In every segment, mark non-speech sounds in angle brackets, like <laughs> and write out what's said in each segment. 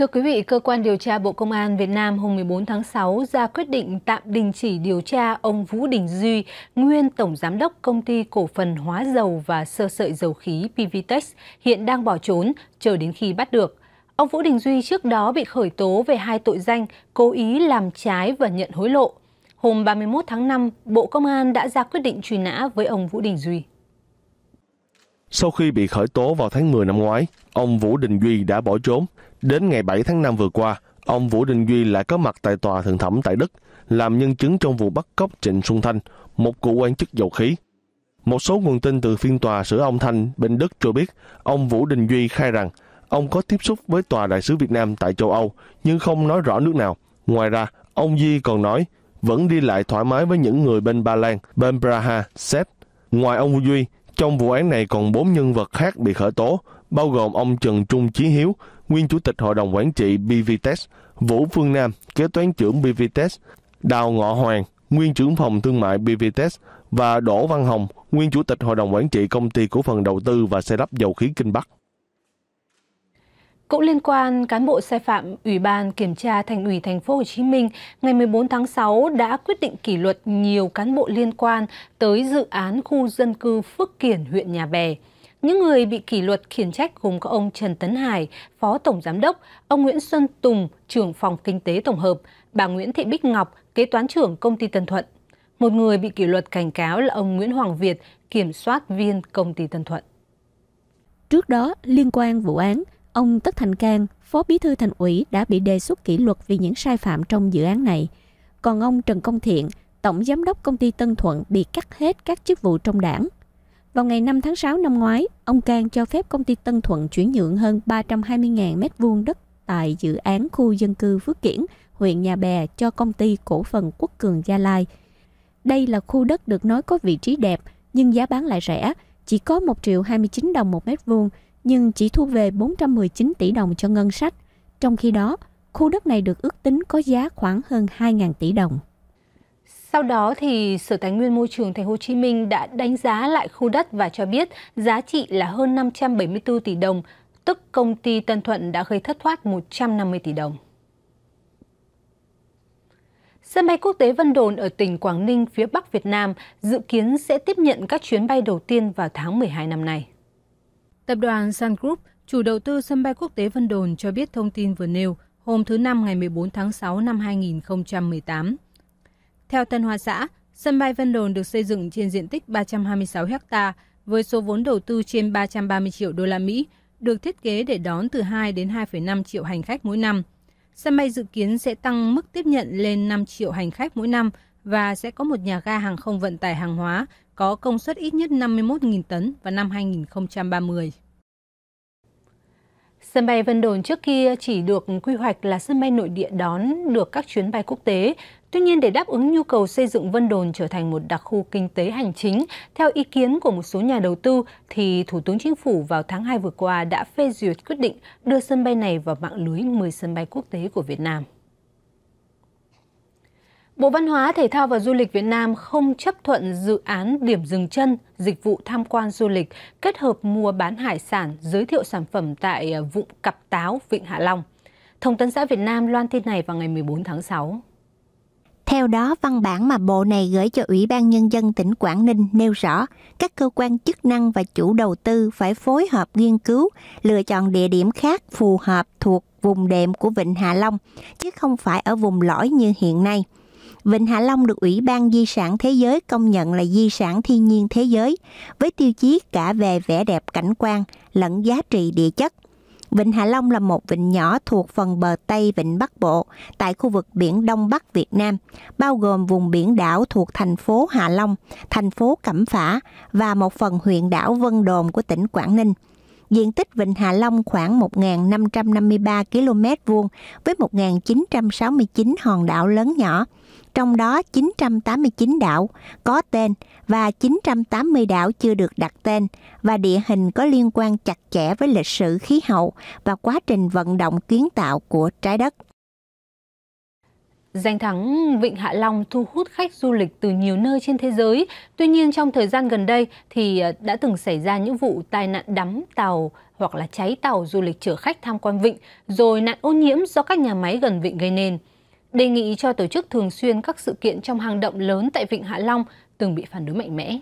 Thưa quý vị, Cơ quan Điều tra Bộ Công an Việt Nam hôm 14 tháng 6 ra quyết định tạm đình chỉ điều tra ông Vũ Đình Duy, nguyên Tổng Giám đốc Công ty Cổ phần Hóa dầu và Sơ sợi Dầu khí PVTEX, hiện đang bỏ trốn, chờ đến khi bắt được. Ông Vũ Đình Duy trước đó bị khởi tố về hai tội danh cố ý làm trái và nhận hối lộ. Hôm 31 tháng 5, Bộ Công an đã ra quyết định truy nã với ông Vũ Đình Duy. Sau khi bị khởi tố vào tháng 10 năm ngoái, ông Vũ Đình Duy đã bỏ trốn Đến ngày 7 tháng 5 vừa qua, ông Vũ Đình Duy lại có mặt tại tòa thượng thẩm tại Đức, làm nhân chứng trong vụ bắt cóc Trịnh Xuân Thanh, một cựu quan chức dầu khí. Một số nguồn tin từ phiên tòa xử ông Thanh bên Đức cho biết, ông Vũ Đình Duy khai rằng ông có tiếp xúc với tòa đại sứ Việt Nam tại châu Âu, nhưng không nói rõ nước nào. Ngoài ra, ông Duy còn nói vẫn đi lại thoải mái với những người bên Ba Lan, bên Praha, Séc. Ngoài ông Duy, trong vụ án này còn bốn nhân vật khác bị khởi tố, bao gồm ông Trần Trung Chí Hiếu, nguyên Chủ tịch Hội đồng Quản trị BVTES, Vũ Phương Nam, kế toán trưởng BVTES, Đào Ngọ Hoàng, nguyên trưởng phòng thương mại BVTES và Đỗ Văn Hồng, nguyên Chủ tịch Hội đồng Quản trị Công ty Cổ phần Đầu tư và Xây lắp Dầu khí Kinh Bắc. Cũng liên quan cán bộ sai phạm, Ủy ban kiểm tra Thành ủy Thành phố Hồ Chí Minh ngày 14 tháng 6 đã quyết định kỷ luật nhiều cán bộ liên quan tới dự án khu dân cư Phước Kiển huyện Nhà Bè. Những người bị kỷ luật khiển trách gồm có ông Trần Tấn Hải, Phó Tổng Giám đốc, ông Nguyễn Xuân Tùng, trưởng phòng kinh tế tổng hợp, bà Nguyễn Thị Bích Ngọc, kế toán trưởng công ty Tân Thuận. Một người bị kỷ luật cảnh cáo là ông Nguyễn Hoàng Việt, kiểm soát viên công ty Tân Thuận. Trước đó, liên quan vụ án, ông Tất Thành Cang, Phó Bí thư Thành ủy đã bị đề xuất kỷ luật vì những sai phạm trong dự án này. Còn ông Trần Công Thiện, Tổng Giám đốc công ty Tân Thuận bị cắt hết các chức vụ trong đảng vào ngày 5 tháng 6 năm ngoái, ông Cang cho phép công ty Tân Thuận chuyển nhượng hơn 320.000 m2 đất tại dự án khu dân cư Phước Kiển, huyện Nhà Bè cho công ty cổ phần Quốc Cường Gia Lai. Đây là khu đất được nói có vị trí đẹp nhưng giá bán lại rẻ, chỉ có 1 triệu 29 đồng một mét vuông nhưng chỉ thu về 419 tỷ đồng cho ngân sách. Trong khi đó, khu đất này được ước tính có giá khoảng hơn 2.000 tỷ đồng. Sau đó thì Sở Tài nguyên Môi trường Thành phố Hồ Chí Minh đã đánh giá lại khu đất và cho biết giá trị là hơn 574 tỷ đồng, tức công ty Tân Thuận đã gây thất thoát 150 tỷ đồng. Sân bay quốc tế Vân Đồn ở tỉnh Quảng Ninh, phía Bắc Việt Nam dự kiến sẽ tiếp nhận các chuyến bay đầu tiên vào tháng 12 năm nay. Tập đoàn Sun Group, chủ đầu tư sân bay quốc tế Vân Đồn cho biết thông tin vừa nêu hôm thứ Năm ngày 14 tháng 6 năm 2018. Theo Tân Hoa Xã, sân bay Vân Đồn được xây dựng trên diện tích 326 ha với số vốn đầu tư trên 330 triệu đô la Mỹ, được thiết kế để đón từ 2 đến 2,5 triệu hành khách mỗi năm. Sân bay dự kiến sẽ tăng mức tiếp nhận lên 5 triệu hành khách mỗi năm và sẽ có một nhà ga hàng không vận tải hàng hóa có công suất ít nhất 51.000 tấn vào năm 2030. Sân bay Vân Đồn trước kia chỉ được quy hoạch là sân bay nội địa đón được các chuyến bay quốc tế Tuy nhiên, để đáp ứng nhu cầu xây dựng Vân Đồn trở thành một đặc khu kinh tế hành chính, theo ý kiến của một số nhà đầu tư, thì Thủ tướng Chính phủ vào tháng 2 vừa qua đã phê duyệt quyết định đưa sân bay này vào mạng lưới 10 sân bay quốc tế của Việt Nam. Bộ Văn hóa, Thể thao và Du lịch Việt Nam không chấp thuận dự án điểm dừng chân, dịch vụ tham quan du lịch kết hợp mua bán hải sản, giới thiệu sản phẩm tại vụng Cặp Táo, Vịnh Hạ Long. Thông tấn xã Việt Nam loan tin này vào ngày 14 tháng 6. Theo đó, văn bản mà bộ này gửi cho Ủy ban Nhân dân tỉnh Quảng Ninh nêu rõ các cơ quan chức năng và chủ đầu tư phải phối hợp nghiên cứu, lựa chọn địa điểm khác phù hợp thuộc vùng đệm của Vịnh Hạ Long, chứ không phải ở vùng lõi như hiện nay. Vịnh Hạ Long được Ủy ban Di sản Thế giới công nhận là di sản thiên nhiên thế giới, với tiêu chí cả về vẻ đẹp cảnh quan lẫn giá trị địa chất. Vịnh Hạ Long là một vịnh nhỏ thuộc phần bờ Tây Vịnh Bắc Bộ tại khu vực biển Đông Bắc Việt Nam, bao gồm vùng biển đảo thuộc thành phố Hạ Long, thành phố Cẩm Phả và một phần huyện đảo Vân Đồn của tỉnh Quảng Ninh. Diện tích Vịnh Hạ Long khoảng 1.553 km vuông với 1.969 hòn đảo lớn nhỏ – trong đó 989 đảo có tên và 980 đảo chưa được đặt tên và địa hình có liên quan chặt chẽ với lịch sử khí hậu và quá trình vận động kiến tạo của trái đất. Danh thắng Vịnh Hạ Long thu hút khách du lịch từ nhiều nơi trên thế giới. Tuy nhiên trong thời gian gần đây thì ờ, đã từng xảy ra những vụ tai nạn đắm tàu hoặc là cháy tàu du lịch chở khách tham quan vịnh rồi nạn ô nhiễm do các nhà máy gần vịnh gây nên đề nghị cho tổ chức thường xuyên các sự kiện trong hang động lớn tại Vịnh Hạ Long từng bị phản đối mạnh mẽ.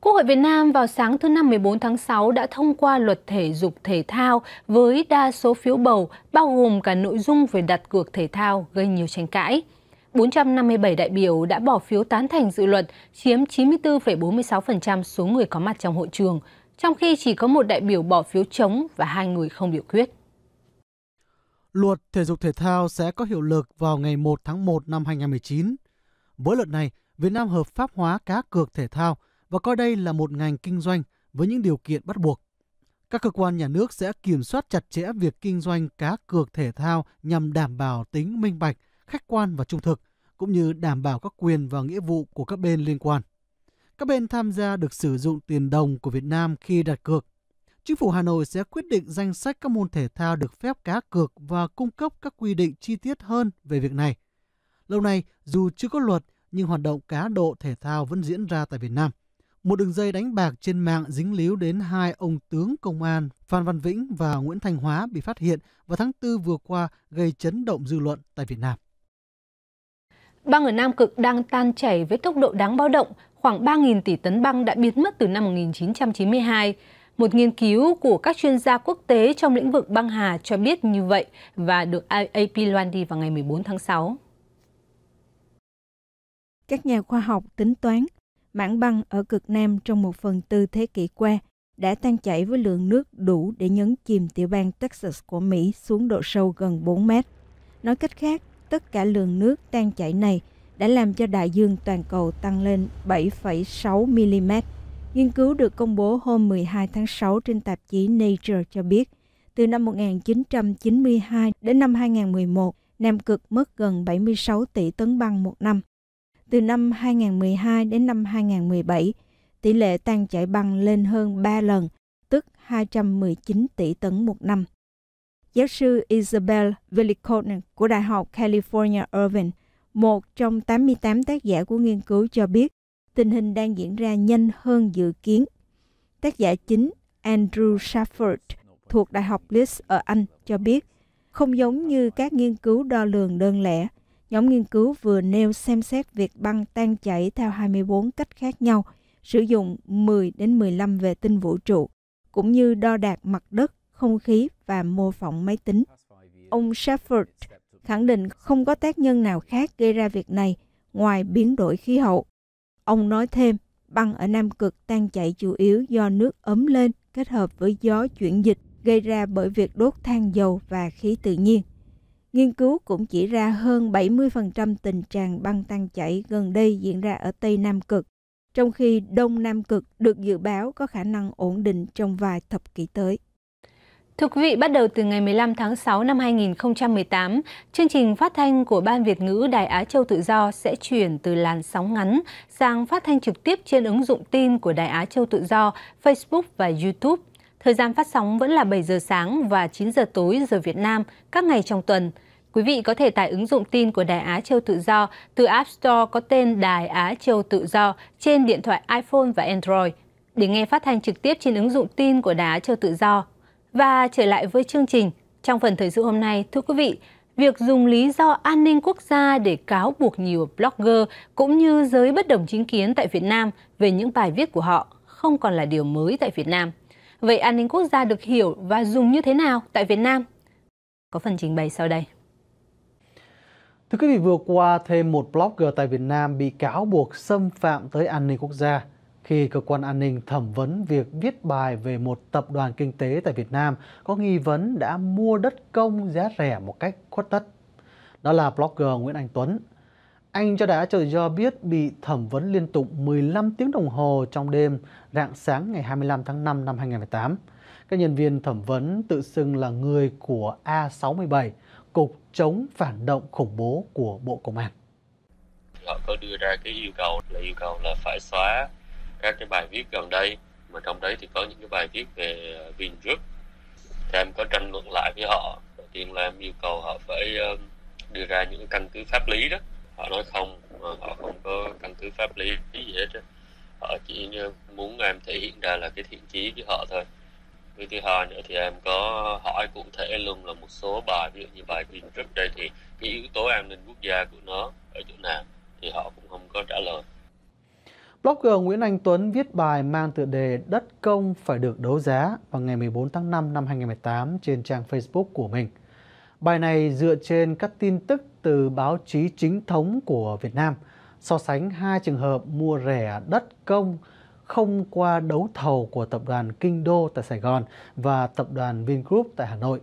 Quốc hội Việt Nam vào sáng thứ Năm 14 tháng 6 đã thông qua luật thể dục thể thao với đa số phiếu bầu, bao gồm cả nội dung về đặt cược thể thao gây nhiều tranh cãi. 457 đại biểu đã bỏ phiếu tán thành dự luật, chiếm 94,46% số người có mặt trong hội trường, trong khi chỉ có một đại biểu bỏ phiếu chống và hai người không biểu quyết luật thể dục thể thao sẽ có hiệu lực vào ngày 1 tháng 1 năm 2019. Với luật này, Việt Nam hợp pháp hóa cá cược thể thao và coi đây là một ngành kinh doanh với những điều kiện bắt buộc. Các cơ quan nhà nước sẽ kiểm soát chặt chẽ việc kinh doanh cá cược thể thao nhằm đảm bảo tính minh bạch, khách quan và trung thực, cũng như đảm bảo các quyền và nghĩa vụ của các bên liên quan. Các bên tham gia được sử dụng tiền đồng của Việt Nam khi đặt cược Chính phủ Hà Nội sẽ quyết định danh sách các môn thể thao được phép cá cược và cung cấp các quy định chi tiết hơn về việc này. Lâu nay, dù chưa có luật, nhưng hoạt động cá độ thể thao vẫn diễn ra tại Việt Nam. Một đường dây đánh bạc trên mạng dính líu đến hai ông tướng công an Phan Văn Vĩnh và Nguyễn Thành Hóa bị phát hiện vào tháng 4 vừa qua gây chấn động dư luận tại Việt Nam. Băng ở Nam Cực đang tan chảy với tốc độ đáng báo động. Khoảng 3.000 tỷ tấn băng đã biến mất từ năm 1992. Một nghiên cứu của các chuyên gia quốc tế trong lĩnh vực băng hà cho biết như vậy và được AP loan đi vào ngày 14 tháng 6. Các nhà khoa học tính toán mảng băng ở cực Nam trong một phần tư thế kỷ qua đã tan chảy với lượng nước đủ để nhấn chìm tiểu bang Texas của Mỹ xuống độ sâu gần 4 mét. Nói cách khác, tất cả lượng nước tan chảy này đã làm cho đại dương toàn cầu tăng lên 7,6 mm Nghiên cứu được công bố hôm 12 tháng 6 trên tạp chí Nature cho biết, từ năm 1992 đến năm 2011, Nam Cực mất gần 76 tỷ tấn băng một năm. Từ năm 2012 đến năm 2017, tỷ lệ tan chảy băng lên hơn 3 lần, tức 219 tỷ tấn một năm. Giáo sư Isabel Velikorn của Đại học California Irvine, một trong 88 tác giả của nghiên cứu cho biết, tình hình đang diễn ra nhanh hơn dự kiến. Tác giả chính Andrew Shafford thuộc Đại học Leeds ở Anh cho biết, không giống như các nghiên cứu đo lường đơn lẻ, nhóm nghiên cứu vừa nêu xem xét việc băng tan chảy theo 24 cách khác nhau, sử dụng 10 đến 15 vệ tinh vũ trụ, cũng như đo đạc mặt đất, không khí và mô phỏng máy tính. Ông Shepard khẳng định không có tác nhân nào khác gây ra việc này ngoài biến đổi khí hậu. Ông nói thêm, băng ở Nam Cực tan chảy chủ yếu do nước ấm lên kết hợp với gió chuyển dịch gây ra bởi việc đốt than dầu và khí tự nhiên. Nghiên cứu cũng chỉ ra hơn 70% tình trạng băng tan chảy gần đây diễn ra ở Tây Nam Cực, trong khi Đông Nam Cực được dự báo có khả năng ổn định trong vài thập kỷ tới. Thưa quý vị, bắt đầu từ ngày 15 tháng 6 năm 2018, chương trình phát thanh của Ban Việt ngữ Đài Á Châu Tự Do sẽ chuyển từ làn sóng ngắn sang phát thanh trực tiếp trên ứng dụng tin của Đài Á Châu Tự Do, Facebook và YouTube. Thời gian phát sóng vẫn là 7 giờ sáng và 9 giờ tối giờ Việt Nam các ngày trong tuần. Quý vị có thể tải ứng dụng tin của Đài Á Châu Tự Do từ App Store có tên Đài Á Châu Tự Do trên điện thoại iPhone và Android. Để nghe phát thanh trực tiếp trên ứng dụng tin của Đài Á Châu Tự Do, và trở lại với chương trình, trong phần thời sự hôm nay, thưa quý vị, việc dùng lý do an ninh quốc gia để cáo buộc nhiều blogger cũng như giới bất đồng chính kiến tại Việt Nam về những bài viết của họ không còn là điều mới tại Việt Nam. Vậy an ninh quốc gia được hiểu và dùng như thế nào tại Việt Nam? Có phần trình bày sau đây. Thưa quý vị, vừa qua thêm một blogger tại Việt Nam bị cáo buộc xâm phạm tới an ninh quốc gia – khi cơ quan an ninh thẩm vấn việc viết bài về một tập đoàn kinh tế tại Việt Nam có nghi vấn đã mua đất công giá rẻ một cách khuất tất. Đó là blogger Nguyễn Anh Tuấn. Anh cho đã cho do biết bị thẩm vấn liên tục 15 tiếng đồng hồ trong đêm rạng sáng ngày 25 tháng 5 năm 2018. Các nhân viên thẩm vấn tự xưng là người của A67, Cục Chống Phản động Khủng bố của Bộ Công an. Họ có đưa ra cái yêu cầu là yêu cầu là phải xóa các cái bài viết gần đây mà trong đấy thì có những cái bài viết về Vingroup ờ, thì em có tranh luận lại với họ đầu tiên là em yêu cầu họ phải ờ, đưa ra những căn cứ pháp lý đó họ nói không họ không có căn cứ pháp lý gì hết đó. họ chỉ muốn em thể hiện ra là cái thiện chí với họ thôi với thứ hai nữa thì em có hỏi cụ thể luôn là một số bài ví dụ như bài Vingroup đây thì cái yếu tố an ninh quốc gia của nó ở chỗ nào thì họ cũng không có trả lời Blogger Nguyễn Anh Tuấn viết bài mang tựa đề Đất công phải được đấu giá vào ngày 14 tháng 5 năm 2018 trên trang Facebook của mình. Bài này dựa trên các tin tức từ báo chí chính thống của Việt Nam, so sánh hai trường hợp mua rẻ đất công không qua đấu thầu của tập đoàn Kinh Đô tại Sài Gòn và tập đoàn Vingroup tại Hà Nội.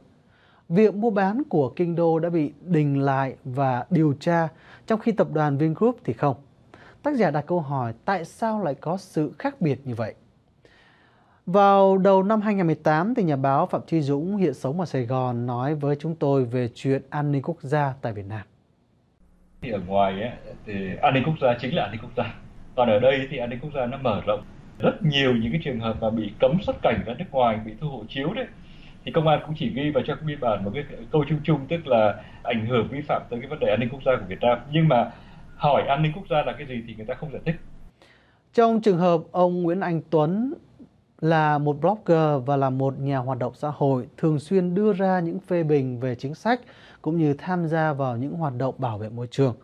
Việc mua bán của Kinh Đô đã bị đình lại và điều tra, trong khi tập đoàn Vingroup thì không tác giả đặt câu hỏi tại sao lại có sự khác biệt như vậy. Vào đầu năm 2018, thì nhà báo Phạm Chi Dũng hiện sống ở Sài Gòn nói với chúng tôi về chuyện an ninh quốc gia tại Việt Nam. Thì ở ngoài ấy, thì an ninh quốc gia chính là an ninh quốc gia. Còn ở đây thì an ninh quốc gia nó mở rộng. Rất nhiều những cái trường hợp mà bị cấm xuất cảnh ra nước ngoài, bị thu hộ chiếu đấy. Thì công an cũng chỉ ghi vào trong biên bản một cái câu chung chung tức là ảnh hưởng vi phạm tới cái vấn đề an ninh quốc gia của Việt Nam. Nhưng mà hỏi an ninh quốc gia là cái gì thì người ta không giải thích trong trường hợp ông Nguyễn Anh Tuấn là một blogger và là một nhà hoạt động xã hội thường xuyên đưa ra những phê bình về chính sách cũng như tham gia vào những hoạt động bảo vệ môi trường.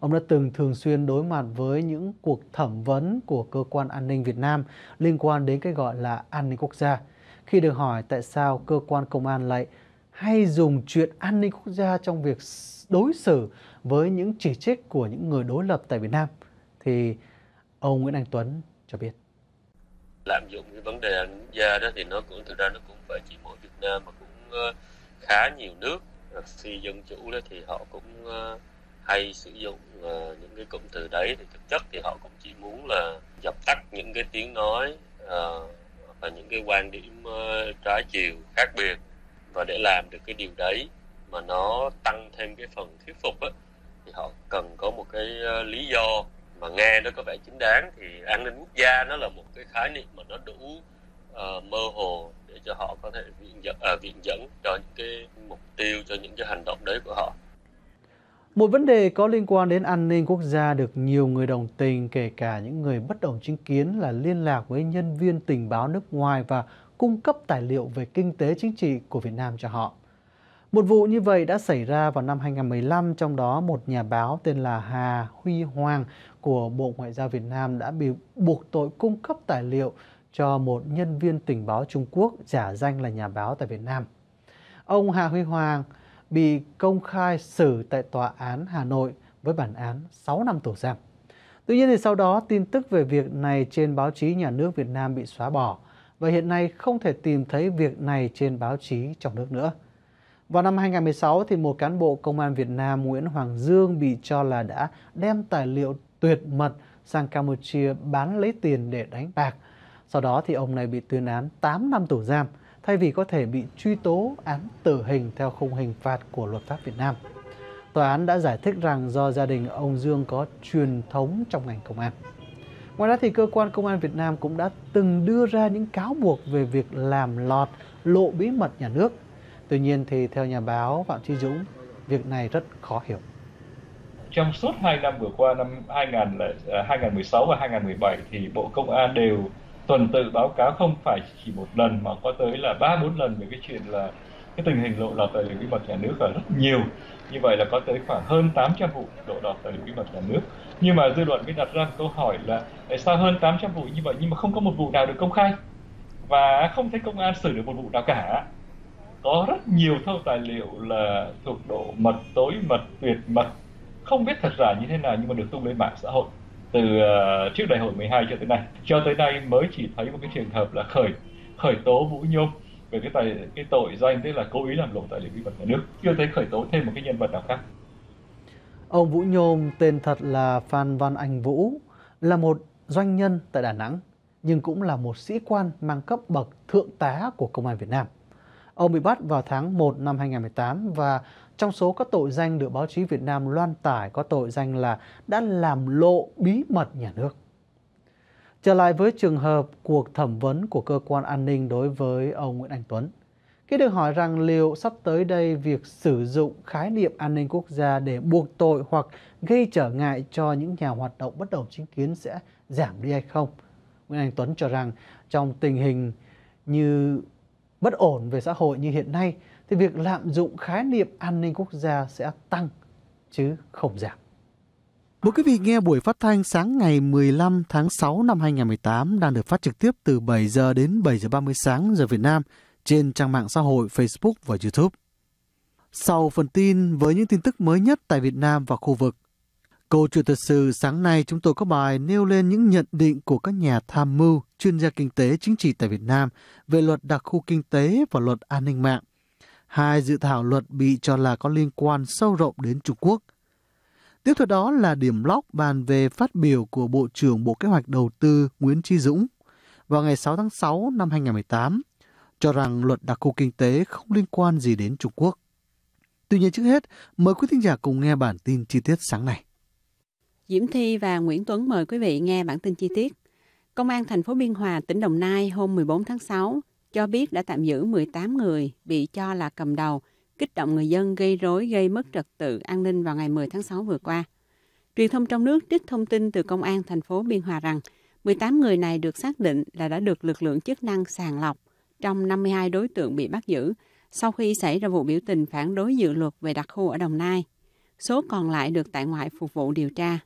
Ông đã từng thường xuyên đối mặt với những cuộc thẩm vấn của cơ quan an ninh Việt Nam liên quan đến cái gọi là an ninh quốc gia. Khi được hỏi tại sao cơ quan công an lại hay dùng chuyện an ninh quốc gia trong việc đối xử với những chỉ trích của những người đối lập tại Việt Nam thì ông Nguyễn Anh Tuấn cho biết lạm dụng cái vấn đề an gia đó thì nó cũng thực ra nó cũng phải chỉ mỗi Việt Nam mà cũng ờ, khá nhiều nước ờ, phi dân chủ đó thì họ cũng ờ, hay sử dụng những cái cụm từ đấy thì thực chất thì họ cũng chỉ muốn là dập tắt những cái tiếng nói và những cái quan điểm trái chiều khác biệt và để làm được cái điều đấy mà nó tăng thêm cái phần thuyết phục ấy họ cần có một cái ờ, lý do mà nghe nó có vẻ chính đáng thì an ninh quốc gia nó là một cái khái niệm mà nó đủ uh, mơ hồ để cho họ có thể viện dẫn, à, viện dẫn cho những cái mục tiêu cho những cái hành động đấy của họ một vấn đề có liên quan đến an ninh quốc gia được nhiều người đồng tình kể cả những người bất đồng chính kiến là liên lạc với nhân viên tình báo nước ngoài và cung cấp tài liệu về kinh tế chính trị của Việt Nam cho họ. Một vụ như vậy đã xảy ra vào năm 2015, trong đó một nhà báo tên là Hà Huy Hoàng của Bộ Ngoại giao Việt Nam đã bị buộc tội cung cấp tài liệu cho một nhân viên tình báo Trung Quốc giả danh là nhà báo tại Việt Nam. Ông Hà Huy Hoàng bị công khai xử tại Tòa án Hà Nội với bản án 6 năm tù giam. Tuy nhiên thì sau đó tin tức về việc này trên báo chí nhà nước Việt Nam bị xóa bỏ và hiện nay không thể tìm thấy việc này trên báo chí trong nước nữa. Vào năm 2016 thì một cán bộ công an Việt Nam Nguyễn Hoàng Dương bị cho là đã đem tài liệu tuyệt mật sang Campuchia bán lấy tiền để đánh bạc. Sau đó thì ông này bị tuyên án 8 năm tù giam thay vì có thể bị truy tố án tử hình theo khung hình phạt của luật pháp Việt Nam. Tòa án đã giải thích rằng do gia đình ông Dương có truyền thống trong ngành công an. Ngoài ra thì cơ quan công an Việt Nam cũng đã từng đưa ra những cáo buộc về việc làm lọt lộ bí mật nhà nước Tuy nhiên thì theo nhà báo Phạm Chí Dũng, việc này rất khó hiểu. Trong suốt 2 năm vừa qua năm 2000 2016 à, và 2017 thì Bộ Công an đều tuần tự báo cáo không phải chỉ một lần mà có tới là ba bốn lần về cái chuyện là cái tình hình lộ lọt tài liệu bí mật nhà nước là rất nhiều như vậy là có tới khoảng hơn 800 vụ lộ lọt tài liệu bí mật nhà nước nhưng mà dư luận mới đặt ra câu hỏi là tại sao hơn 800 vụ như vậy nhưng mà không có một vụ nào được công khai và không thấy công an xử được một vụ nào cả có rất nhiều thâu tài liệu là thuộc độ mật tối mật tuyệt mật không biết thật giả như thế nào nhưng mà được tung lên mạng xã hội từ uh, trước đại hội 12 cho tới nay cho tới nay mới chỉ thấy một cái trường hợp là khởi khởi tố vũ nhôm về cái tài cái tội danh tức là cố ý làm lộ tài liệu bí mật nhà nước chưa thấy khởi tố thêm một cái nhân vật nào khác ông vũ nhôm tên thật là phan văn anh vũ là một doanh nhân tại đà nẵng nhưng cũng là một sĩ quan mang cấp bậc thượng tá của công an việt nam Ông bị bắt vào tháng 1 năm 2018 và trong số các tội danh được báo chí Việt Nam loan tải có tội danh là đã làm lộ bí mật nhà nước. Trở lại với trường hợp cuộc thẩm vấn của cơ quan an ninh đối với ông Nguyễn Anh Tuấn. Khi được hỏi rằng liệu sắp tới đây việc sử dụng khái niệm an ninh quốc gia để buộc tội hoặc gây trở ngại cho những nhà hoạt động bất đồng chính kiến sẽ giảm đi hay không, Nguyễn Anh Tuấn cho rằng trong tình hình như bất ổn về xã hội như hiện nay thì việc lạm dụng khái niệm an ninh quốc gia sẽ tăng chứ không giảm. Mời quý vị nghe buổi phát thanh sáng ngày 15 tháng 6 năm 2018 đang được phát trực tiếp từ 7 giờ đến 7 giờ 30 sáng giờ Việt Nam trên trang mạng xã hội Facebook và YouTube. Sau phần tin với những tin tức mới nhất tại Việt Nam và khu vực, Câu chuyện thật sự sáng nay chúng tôi có bài nêu lên những nhận định của các nhà tham mưu, chuyên gia kinh tế chính trị tại Việt Nam về luật đặc khu kinh tế và luật an ninh mạng. Hai dự thảo luật bị cho là có liên quan sâu rộng đến Trung Quốc. Tiếp theo đó là điểm lóc bàn về phát biểu của Bộ trưởng Bộ Kế hoạch Đầu tư Nguyễn Trí Dũng vào ngày 6 tháng 6 năm 2018, cho rằng luật đặc khu kinh tế không liên quan gì đến Trung Quốc. Tuy nhiên trước hết, mời quý thính giả cùng nghe bản tin chi tiết sáng nay. Diễm Thi và Nguyễn Tuấn mời quý vị nghe bản tin chi tiết. Công an thành phố Biên Hòa, tỉnh Đồng Nai hôm 14 tháng 6 cho biết đã tạm giữ 18 người bị cho là cầm đầu, kích động người dân gây rối gây mất trật tự an ninh vào ngày 10 tháng 6 vừa qua. Truyền thông trong nước trích thông tin từ Công an thành phố Biên Hòa rằng 18 người này được xác định là đã được lực lượng chức năng sàng lọc trong 52 đối tượng bị bắt giữ sau khi xảy ra vụ biểu tình phản đối dự luật về đặc khu ở Đồng Nai. Số còn lại được tại ngoại phục vụ điều tra.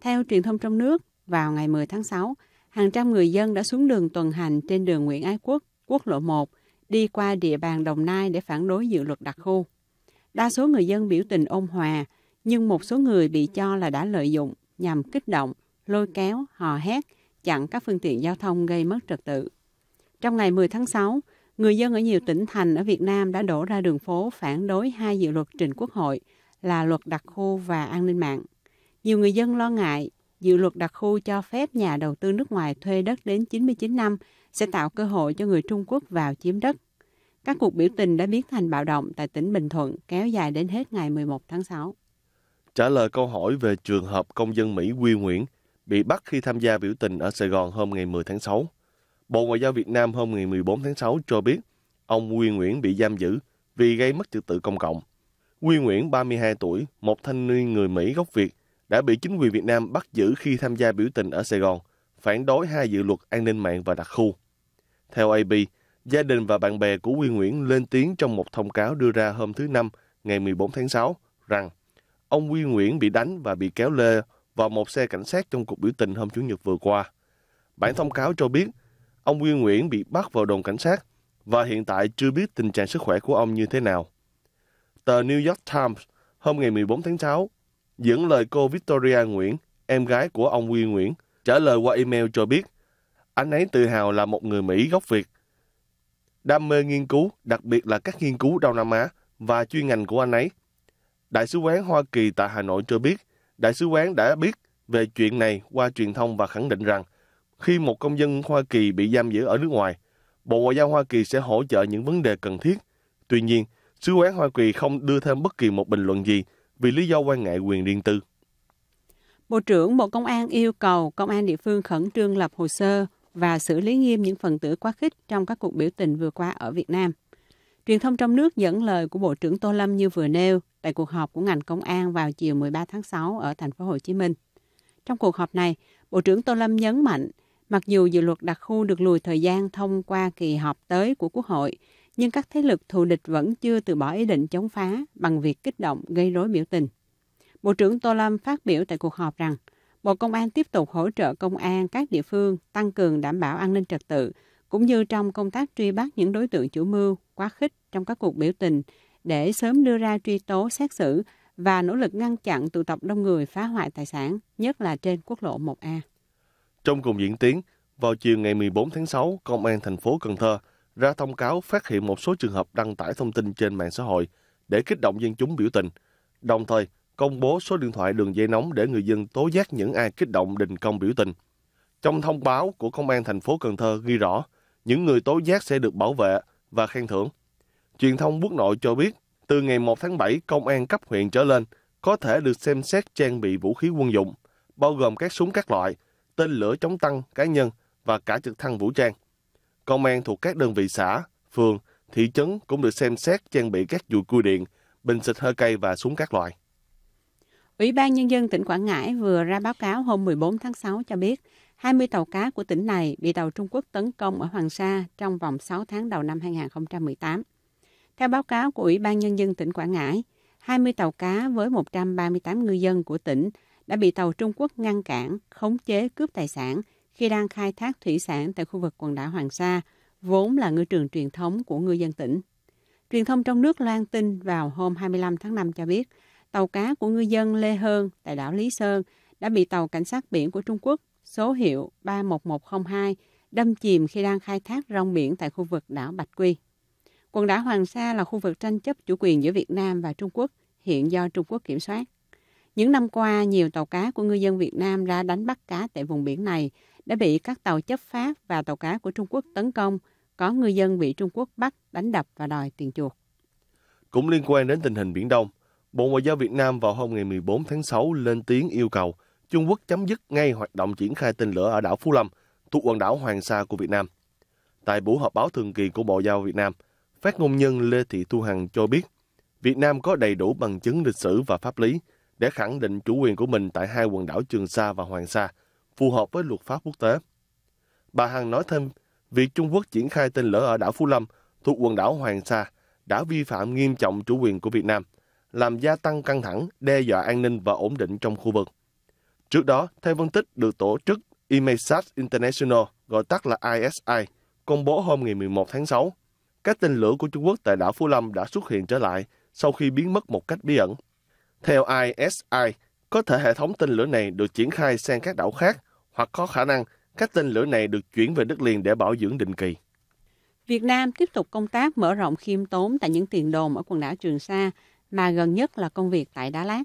Theo truyền thông trong nước, vào ngày 10 tháng 6, hàng trăm người dân đã xuống đường tuần hành trên đường Nguyễn Ái Quốc, quốc lộ 1, đi qua địa bàn Đồng Nai để phản đối dự luật đặc khu. Đa số người dân biểu tình ôn hòa, nhưng một số người bị cho là đã lợi dụng nhằm kích động, lôi kéo, hò hét, chặn các phương tiện giao thông gây mất trật tự. Trong ngày 10 tháng 6, người dân ở nhiều tỉnh thành ở Việt Nam đã đổ ra đường phố phản đối hai dự luật trình quốc hội là luật đặc khu và an ninh mạng. Nhiều người dân lo ngại dự luật đặc khu cho phép nhà đầu tư nước ngoài thuê đất đến 99 năm sẽ tạo cơ hội cho người Trung Quốc vào chiếm đất. Các cuộc biểu tình đã biến thành bạo động tại tỉnh Bình Thuận kéo dài đến hết ngày 11 tháng 6. Trả lời câu hỏi về trường hợp công dân Mỹ Quy Nguyễn bị bắt khi tham gia biểu tình ở Sài Gòn hôm ngày 10 tháng 6, Bộ Ngoại giao Việt Nam hôm ngày 14 tháng 6 cho biết ông Quy Nguyễn bị giam giữ vì gây mất trật tự công cộng. Quy Nguyễn, 32 tuổi, một thanh niên người Mỹ gốc Việt, đã bị chính quyền Việt Nam bắt giữ khi tham gia biểu tình ở Sài Gòn, phản đối hai dự luật an ninh mạng và đặc khu. Theo AP, gia đình và bạn bè của Quy Nguyễn lên tiếng trong một thông cáo đưa ra hôm thứ Năm, ngày 14 tháng 6, rằng ông Quy Nguyễn bị đánh và bị kéo lê vào một xe cảnh sát trong cuộc biểu tình hôm Chủ nhật vừa qua. Bản thông cáo cho biết, ông Quy Nguyễn bị bắt vào đồn cảnh sát và hiện tại chưa biết tình trạng sức khỏe của ông như thế nào. Tờ New York Times hôm ngày 14 tháng 6 Dẫn lời cô Victoria Nguyễn, em gái của ông Huy Nguyễn, trả lời qua email cho biết anh ấy tự hào là một người Mỹ gốc Việt. Đam mê nghiên cứu, đặc biệt là các nghiên cứu Đông Nam Á và chuyên ngành của anh ấy. Đại sứ quán Hoa Kỳ tại Hà Nội cho biết, Đại sứ quán đã biết về chuyện này qua truyền thông và khẳng định rằng khi một công dân Hoa Kỳ bị giam giữ ở nước ngoài, Bộ Ngoại giao Hoa Kỳ sẽ hỗ trợ những vấn đề cần thiết. Tuy nhiên, sứ quán Hoa Kỳ không đưa thêm bất kỳ một bình luận gì vì lý do quan ngại quyền riêng tư. Bộ trưởng Bộ Công an yêu cầu công an địa phương khẩn trương lập hồ sơ và xử lý nghiêm những phần tử quá khích trong các cuộc biểu tình vừa qua ở Việt Nam. Truyền thông trong nước dẫn lời của Bộ trưởng Tô Lâm như vừa nêu tại cuộc họp của ngành công an vào chiều 13 tháng 6 ở thành phố Hồ Chí Minh. Trong cuộc họp này, Bộ trưởng Tô Lâm nhấn mạnh, mặc dù dự luật đặc khu được lùi thời gian thông qua kỳ họp tới của Quốc hội, nhưng các thế lực thù địch vẫn chưa từ bỏ ý định chống phá bằng việc kích động gây rối biểu tình. Bộ trưởng Tô Lâm phát biểu tại cuộc họp rằng, Bộ Công an tiếp tục hỗ trợ công an các địa phương tăng cường đảm bảo an ninh trật tự, cũng như trong công tác truy bắt những đối tượng chủ mưu, quá khích trong các cuộc biểu tình để sớm đưa ra truy tố xét xử và nỗ lực ngăn chặn tụ tập đông người phá hoại tài sản, nhất là trên quốc lộ 1A. Trong cùng diễn tiến, vào chiều ngày 14 tháng 6, Công an thành phố Cần Thơ ra thông cáo phát hiện một số trường hợp đăng tải thông tin trên mạng xã hội để kích động dân chúng biểu tình, đồng thời công bố số điện thoại đường dây nóng để người dân tố giác những ai kích động đình công biểu tình. Trong thông báo của Công an thành phố Cần Thơ ghi rõ, những người tố giác sẽ được bảo vệ và khen thưởng. Truyền thông quốc nội cho biết, từ ngày 1 tháng 7, công an cấp huyện trở lên có thể được xem xét trang bị vũ khí quân dụng, bao gồm các súng các loại, tên lửa chống tăng cá nhân và cả trực thăng vũ trang công an thuộc các đơn vị xã, phường, thị trấn cũng được xem xét trang bị các dùi cui điện, bình xịt hơi cay và súng các loại. Ủy ban Nhân dân tỉnh Quảng Ngãi vừa ra báo cáo hôm 14 tháng 6 cho biết 20 tàu cá của tỉnh này bị tàu Trung Quốc tấn công ở Hoàng Sa trong vòng 6 tháng đầu năm 2018. Theo báo cáo của Ủy ban Nhân dân tỉnh Quảng Ngãi, 20 tàu cá với 138 ngư dân của tỉnh đã bị tàu Trung Quốc ngăn cản, khống chế cướp tài sản – khi đang khai thác thủy sản tại khu vực quần đảo Hoàng Sa, vốn là ngư trường truyền thống của ngư dân tỉnh. Truyền thông trong nước loan tin vào hôm 25 tháng 5 cho biết, tàu cá của ngư dân Lê Hơn tại đảo Lý Sơn đã bị tàu cảnh sát biển của Trung Quốc số hiệu 31102 đâm chìm khi đang khai thác rong biển tại khu vực đảo Bạch Quy. Quần đảo Hoàng Sa là khu vực tranh chấp chủ quyền giữa Việt Nam và Trung Quốc, hiện do Trung Quốc kiểm soát. Những năm qua, nhiều tàu cá của ngư dân Việt Nam ra đánh bắt cá tại vùng biển này đã bị các tàu chấp pháp và tàu cá của Trung Quốc tấn công, có ngư dân bị Trung Quốc bắt, đánh đập và đòi tiền chuộc. Cũng liên quan đến tình hình Biển Đông, Bộ Ngoại giao Việt Nam vào hôm ngày 14 tháng 6 lên tiếng yêu cầu Trung Quốc chấm dứt ngay hoạt động triển khai tên lửa ở đảo Phú Lâm, thuộc quần đảo Hoàng Sa của Việt Nam. Tại buổi họp báo thường kỳ của Bộ Giao Việt Nam, phát ngôn nhân Lê Thị Thu Hằng cho biết, Việt Nam có đầy đủ bằng chứng lịch sử và pháp lý để khẳng định chủ quyền của mình tại hai quần đảo Trường Sa và Hoàng Sa – phù hợp với luật pháp quốc tế. Bà Hằng nói thêm, việc Trung Quốc triển khai tên lửa ở đảo Phú Lâm thuộc quần đảo Hoàng Sa đã vi phạm nghiêm trọng chủ quyền của Việt Nam, làm gia tăng căng thẳng, đe dọa an ninh và ổn định trong khu vực. Trước đó, theo phân tích được tổ chức Imesat International, gọi tắt là ISI, công bố hôm ngày 11 tháng 6, các tên lửa của Trung Quốc tại đảo Phú Lâm đã xuất hiện trở lại sau khi biến mất một cách bí ẩn. Theo ISI, có thể hệ thống tên lửa này được triển khai sang các đảo khác hoặc có khả năng các tên lửa này được chuyển về đất liền để bảo dưỡng định kỳ. Việt Nam tiếp tục công tác mở rộng khiêm tốn tại những tiền đồn ở quần đảo Trường Sa, mà gần nhất là công việc tại Đá Lát.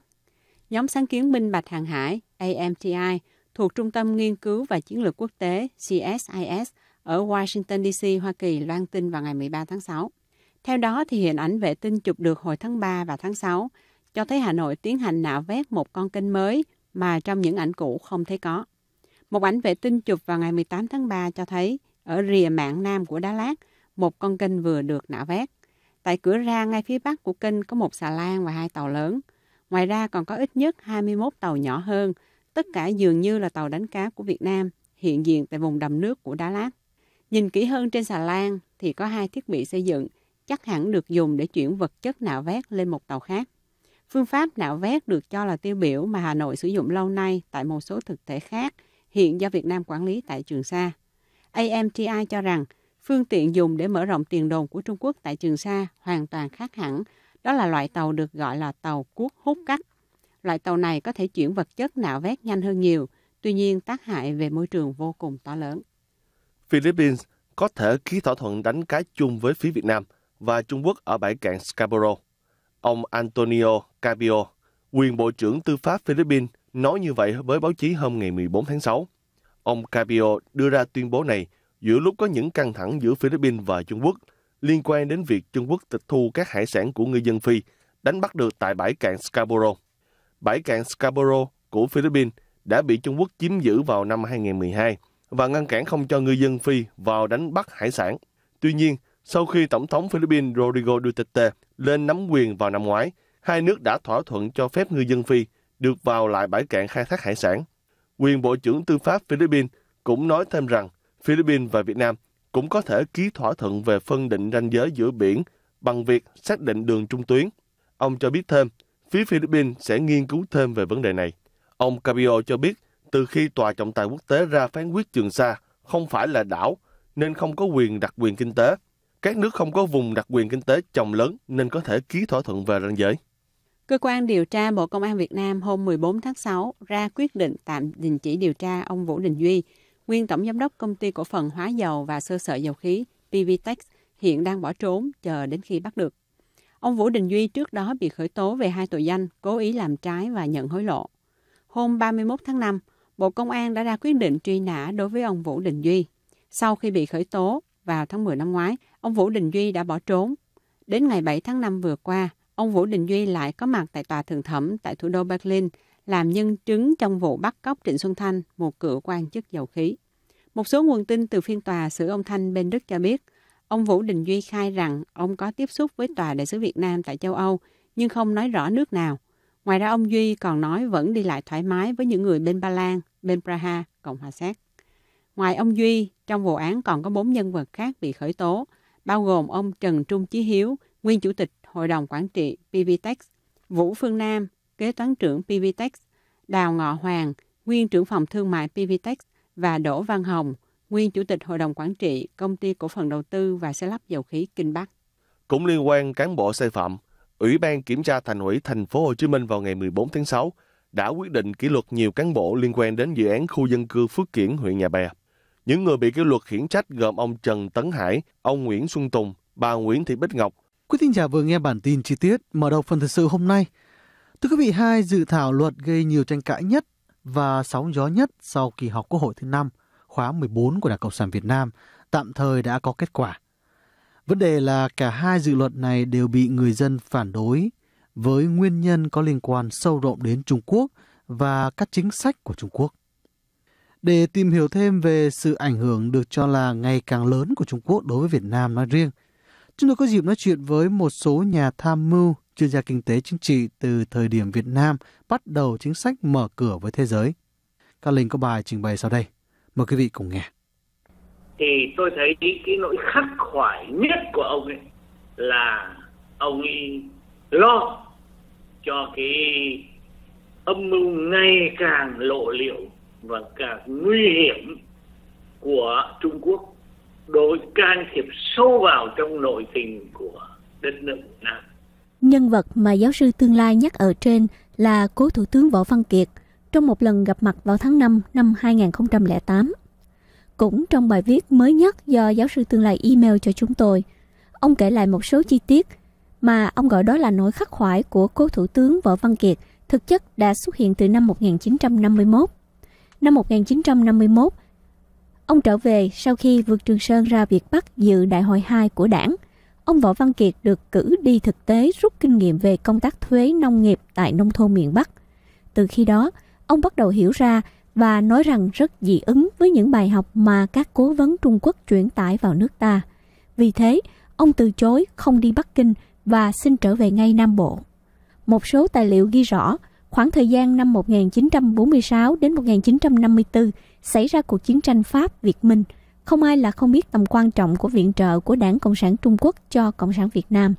Nhóm sáng kiến minh bạch hàng hải AMTI thuộc Trung tâm Nghiên cứu và Chiến lược Quốc tế CSIS ở Washington DC, Hoa Kỳ loan tin vào ngày 13 tháng 6. Theo đó thì hình ảnh vệ tinh chụp được hồi tháng 3 và tháng 6 cho thấy Hà Nội tiến hành nạo vét một con kênh mới mà trong những ảnh cũ không thấy có. Một ảnh vệ tinh chụp vào ngày 18 tháng 3 cho thấy ở rìa mạng nam của Đá Lát, một con kênh vừa được nạo vét. Tại cửa ra ngay phía bắc của kênh có một xà lan và hai tàu lớn. Ngoài ra còn có ít nhất 21 tàu nhỏ hơn, tất cả dường như là tàu đánh cá của Việt Nam, hiện diện tại vùng đầm nước của Đá Lát. Nhìn kỹ hơn trên xà lan thì có hai thiết bị xây dựng, chắc hẳn được dùng để chuyển vật chất nạo vét lên một tàu khác. Phương pháp nạo vét được cho là tiêu biểu mà Hà Nội sử dụng lâu nay tại một số thực thể khác – hiện do Việt Nam quản lý tại Trường Sa. AMTI cho rằng phương tiện dùng để mở rộng tiền đồn của Trung Quốc tại Trường Sa hoàn toàn khác hẳn. Đó là loại tàu được gọi là tàu cuốc hút cắt. Loại tàu này có thể chuyển vật chất nạo vét nhanh hơn nhiều, tuy nhiên tác hại về môi trường vô cùng to lớn. Philippines có thể ký thỏa thuận đánh cá chung với phía Việt Nam và Trung Quốc ở bãi cạn Scarborough. Ông Antonio Cabio, quyền Bộ trưởng Tư pháp Philippines, Nói như vậy với báo chí hôm ngày 14 tháng 6, ông Capio đưa ra tuyên bố này giữa lúc có những căng thẳng giữa Philippines và Trung Quốc liên quan đến việc Trung Quốc tịch thu các hải sản của ngư dân Phi đánh bắt được tại bãi cạn Scarborough. Bãi cạn Scarborough của Philippines đã bị Trung Quốc chiếm giữ vào năm 2012 và ngăn cản không cho ngư dân Phi vào đánh bắt hải sản. Tuy nhiên, sau khi Tổng thống Philippines Rodrigo Duterte lên nắm quyền vào năm ngoái, hai nước đã thỏa thuận cho phép ngư dân Phi được vào lại bãi cạn khai thác hải sản. Quyền Bộ trưởng Tư pháp Philippines cũng nói thêm rằng Philippines và Việt Nam cũng có thể ký thỏa thuận về phân định ranh giới giữa biển bằng việc xác định đường trung tuyến. Ông cho biết thêm, phía Philippines sẽ nghiên cứu thêm về vấn đề này. Ông Cabio cho biết, từ khi Tòa trọng tài quốc tế ra phán quyết Trường Sa không phải là đảo, nên không có quyền đặc quyền kinh tế. Các nước không có vùng đặc quyền kinh tế trồng lớn nên có thể ký thỏa thuận về ranh giới. Cơ quan điều tra Bộ Công an Việt Nam hôm 14 tháng 6 ra quyết định tạm đình chỉ điều tra ông Vũ Đình Duy, nguyên tổng giám đốc công ty cổ phần hóa dầu và sơ sợi dầu khí PVTEX, hiện đang bỏ trốn chờ đến khi bắt được. Ông Vũ Đình Duy trước đó bị khởi tố về hai tội danh cố ý làm trái và nhận hối lộ. Hôm 31 tháng 5, Bộ Công an đã ra quyết định truy nã đối với ông Vũ Đình Duy. Sau khi bị khởi tố vào tháng 10 năm ngoái, ông Vũ Đình Duy đã bỏ trốn. Đến ngày 7 tháng 5 vừa qua, Ông Vũ Đình Duy lại có mặt tại tòa thường thẩm tại thủ đô Berlin làm nhân chứng trong vụ bắt cóc Trịnh Xuân Thanh, một cựu quan chức dầu khí. Một số nguồn tin từ phiên tòa xử ông Thanh bên Đức cho biết, ông Vũ Đình Duy khai rằng ông có tiếp xúc với tòa đại sứ Việt Nam tại châu Âu, nhưng không nói rõ nước nào. Ngoài ra ông Duy còn nói vẫn đi lại thoải mái với những người bên Ba Lan, bên Praha, Cộng hòa Séc. Ngoài ông Duy, trong vụ án còn có bốn nhân vật khác bị khởi tố, bao gồm ông Trần Trung Chí Hiếu, nguyên chủ tịch Hội đồng Quản trị PVTEX, Vũ Phương Nam, Kế toán trưởng PVTEX, Đào Ngọ Hoàng, Nguyên trưởng phòng thương mại PVTEX và Đỗ Văn Hồng, Nguyên Chủ tịch Hội đồng Quản trị Công ty Cổ phần Đầu tư và Xe lắp dầu khí Kinh Bắc. Cũng liên quan cán bộ sai phạm, Ủy ban Kiểm tra Thành ủy Thành phố Hồ Chí Minh vào ngày 14 tháng 6 đã quyết định kỷ luật nhiều cán bộ liên quan đến dự án khu dân cư Phước Kiển, huyện Nhà Bè. Những người bị kỷ luật khiển trách gồm ông Trần Tấn Hải, ông Nguyễn Xuân Tùng, bà Nguyễn Thị Bích Ngọc, Quý thính giả vừa nghe bản tin chi tiết mở đầu phần thực sự hôm nay. Thưa quý vị, hai dự thảo luật gây nhiều tranh cãi nhất và sóng gió nhất sau kỳ họp Quốc hội thứ năm khóa 14 của Đảng Cộng sản Việt Nam tạm thời đã có kết quả. Vấn đề là cả hai dự luật này đều bị người dân phản đối với nguyên nhân có liên quan sâu rộng đến Trung Quốc và các chính sách của Trung Quốc. Để tìm hiểu thêm về sự ảnh hưởng được cho là ngày càng lớn của Trung Quốc đối với Việt Nam nói riêng – Chúng tôi có dịp nói chuyện với một số nhà tham mưu, chuyên gia kinh tế chính trị từ thời điểm Việt Nam bắt đầu chính sách mở cửa với thế giới. Các Linh có bài trình bày sau đây. Mời quý vị cùng nghe. Thì tôi thấy cái nỗi khắc khoải nhất của ông ấy là ông ấy lo cho cái âm mưu ngày càng lộ liễu và càng nguy hiểm của Trung Quốc đội can thiệp sâu vào trong nội tình của đất nước Nam. Nhân vật mà giáo sư tương lai nhắc ở trên là cố thủ tướng Võ Văn Kiệt trong một lần gặp mặt vào tháng 5 năm 2008. Cũng trong bài viết mới nhất do giáo sư tương lai email cho chúng tôi, ông kể lại một số chi tiết mà ông gọi đó là nỗi khắc khoải của cố thủ tướng Võ Văn Kiệt thực chất đã xuất hiện từ năm 1951. Năm 1951, Ông trở về sau khi vượt Trường Sơn ra Việt Bắc dự đại hội 2 của đảng. Ông Võ Văn Kiệt được cử đi thực tế rút kinh nghiệm về công tác thuế nông nghiệp tại nông thôn miền Bắc. Từ khi đó, ông bắt đầu hiểu ra và nói rằng rất dị ứng với những bài học mà các cố vấn Trung Quốc chuyển tải vào nước ta. Vì thế, ông từ chối không đi Bắc Kinh và xin trở về ngay Nam Bộ. Một số tài liệu ghi rõ, khoảng thời gian năm 1946 đến 1954 xảy ra cuộc chiến tranh Pháp Việt Minh, không ai là không biết tầm quan trọng của viện trợ của Đảng Cộng sản Trung Quốc cho Cộng sản Việt Nam.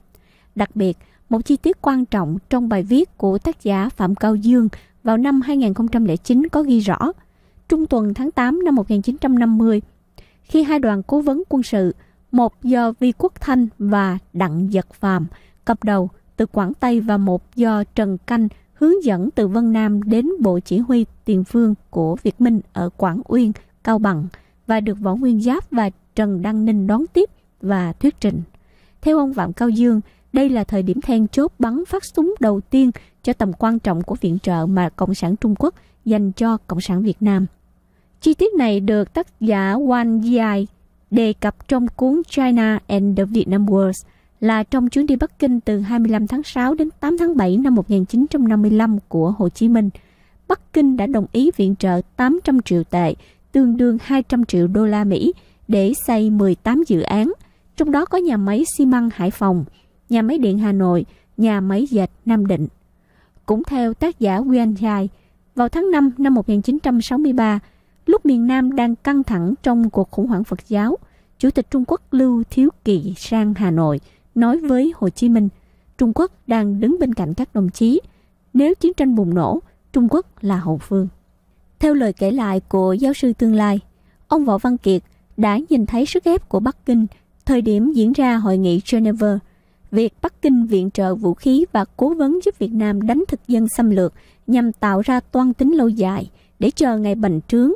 Đặc biệt, một chi tiết quan trọng trong bài viết của tác giả Phạm Cao Dương vào năm 2009 có ghi rõ, trung tuần tháng 8 năm 1950, khi hai đoàn cố vấn quân sự, một do Vi Quốc Thanh và Đặng Giật Phàm cập đầu từ Quảng Tây và một do Trần Canh hướng dẫn từ Vân Nam đến Bộ Chỉ huy tiền phương của Việt Minh ở Quảng Uyên, Cao Bằng và được Võ Nguyên Giáp và Trần Đăng Ninh đón tiếp và thuyết trình. Theo ông phạm Cao Dương, đây là thời điểm then chốt bắn phát súng đầu tiên cho tầm quan trọng của viện trợ mà Cộng sản Trung Quốc dành cho Cộng sản Việt Nam. Chi tiết này được tác giả Wang Yi đề cập trong cuốn China and the Vietnam Wars là trong chuyến đi Bắc Kinh từ 25 tháng 6 đến 8 tháng 7 năm 1955 của Hồ Chí Minh – Bắc Kinh đã đồng ý viện trợ 800 triệu tệ, tương đương 200 triệu đô la Mỹ để xây 18 dự án, trong đó có nhà máy xi măng Hải Phòng, nhà máy điện Hà Nội, nhà máy dệt Nam Định. Cũng theo tác giả Nguyen Chai, vào tháng 5 năm 1963, lúc miền Nam đang căng thẳng trong cuộc khủng hoảng Phật giáo, Chủ tịch Trung Quốc Lưu Thiếu Kỳ sang Hà Nội nói với Hồ Chí Minh, Trung Quốc đang đứng bên cạnh các đồng chí. Nếu chiến tranh bùng nổ, Trung Quốc là hậu phương. Theo lời kể lại của giáo sư tương lai, ông Võ Văn Kiệt đã nhìn thấy sức ép của Bắc Kinh thời điểm diễn ra hội nghị Geneva. Việc Bắc Kinh viện trợ vũ khí và cố vấn giúp Việt Nam đánh thực dân xâm lược nhằm tạo ra toan tính lâu dài để chờ ngày bành trướng.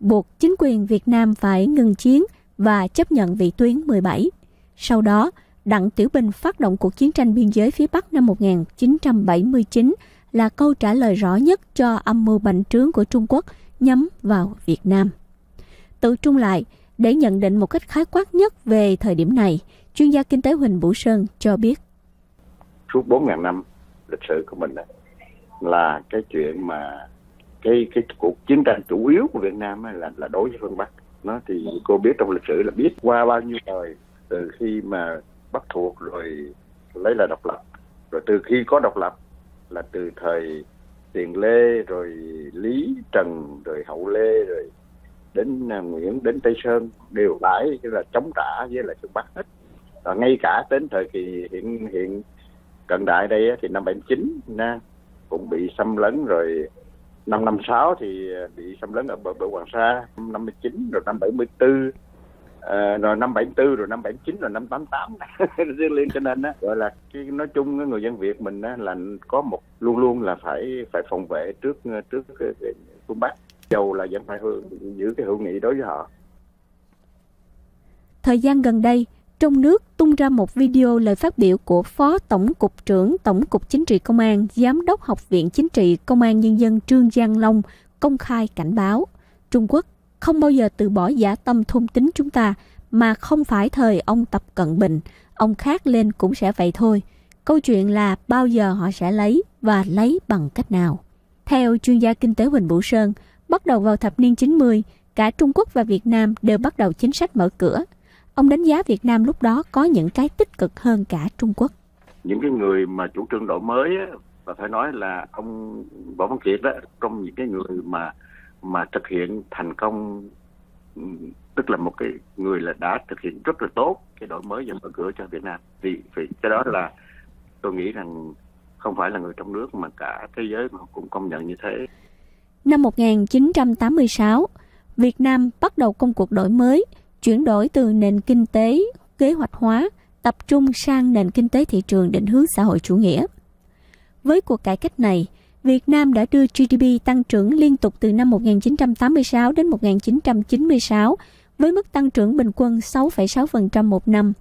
Buộc chính quyền Việt Nam phải ngừng chiến và chấp nhận vị tuyến 17. Sau đó, Đặng Tiểu Bình phát động cuộc chiến tranh biên giới phía Bắc năm 1979 là câu trả lời rõ nhất cho âm mưu bành trướng của Trung Quốc nhắm vào Việt Nam. Tự trung lại, để nhận định một cách khái quát nhất về thời điểm này, chuyên gia kinh tế Huỳnh Vũ Sơn cho biết. Suốt 4.000 năm lịch sử của mình là cái chuyện mà cái cái cuộc chiến tranh chủ yếu của Việt Nam là là đối với phương Bắc. Nó thì cô biết trong lịch sử là biết qua bao nhiêu đời từ khi mà bắt thuộc rồi lấy lại độc lập rồi từ khi có độc lập là từ thời tiền lê rồi lý trần rồi hậu lê rồi đến à, nguyễn đến tây sơn đều phải là chống trả với là phương bắc hết và ngay cả đến thời kỳ hiện hiện cận đại đây thì năm 79 na cũng bị xâm lấn rồi năm năm sáu thì à, bị xâm lấn ở bờ, bờ Hoàng Sa năm năm chín rồi năm bảy mươi bốn à, rồi năm bảy tư rồi năm bảy chín rồi năm tám tám <laughs> liên cho nên á gọi là cái nói chung người dân việt mình á là có một luôn luôn là phải phải phòng vệ trước trước phương bắc dầu là vẫn phải giữ cái hữu nghị đối với họ thời gian gần đây trong nước tung ra một video lời phát biểu của Phó Tổng cục trưởng Tổng cục Chính trị Công an, Giám đốc Học viện Chính trị Công an Nhân dân Trương Giang Long công khai cảnh báo Trung Quốc không bao giờ từ bỏ giả tâm thôn tính chúng ta mà không phải thời ông Tập Cận Bình, ông khác lên cũng sẽ vậy thôi. Câu chuyện là bao giờ họ sẽ lấy và lấy bằng cách nào. Theo chuyên gia kinh tế Huỳnh Bửu Sơn, bắt đầu vào thập niên 90, cả Trung Quốc và Việt Nam đều bắt đầu chính sách mở cửa. Ông đánh giá Việt Nam lúc đó có những cái tích cực hơn cả Trung Quốc. Những cái người mà chủ trương đổi mới và phải nói là ông Võ Văn Kiệt đó trong những cái người mà mà thực hiện thành công tức là một cái người là đã thực hiện rất là tốt cái đổi mới và mở cửa cho Việt Nam thì, thì cái đó là tôi nghĩ rằng không phải là người trong nước mà cả thế giới mà cũng công nhận như thế. Năm 1986, Việt Nam bắt đầu công cuộc đổi mới, chuyển đổi từ nền kinh tế kế hoạch hóa tập trung sang nền kinh tế thị trường định hướng xã hội chủ nghĩa. Với cuộc cải cách này, Việt Nam đã đưa GDP tăng trưởng liên tục từ năm 1986 đến 1996 với mức tăng trưởng bình quân 6,6% một năm.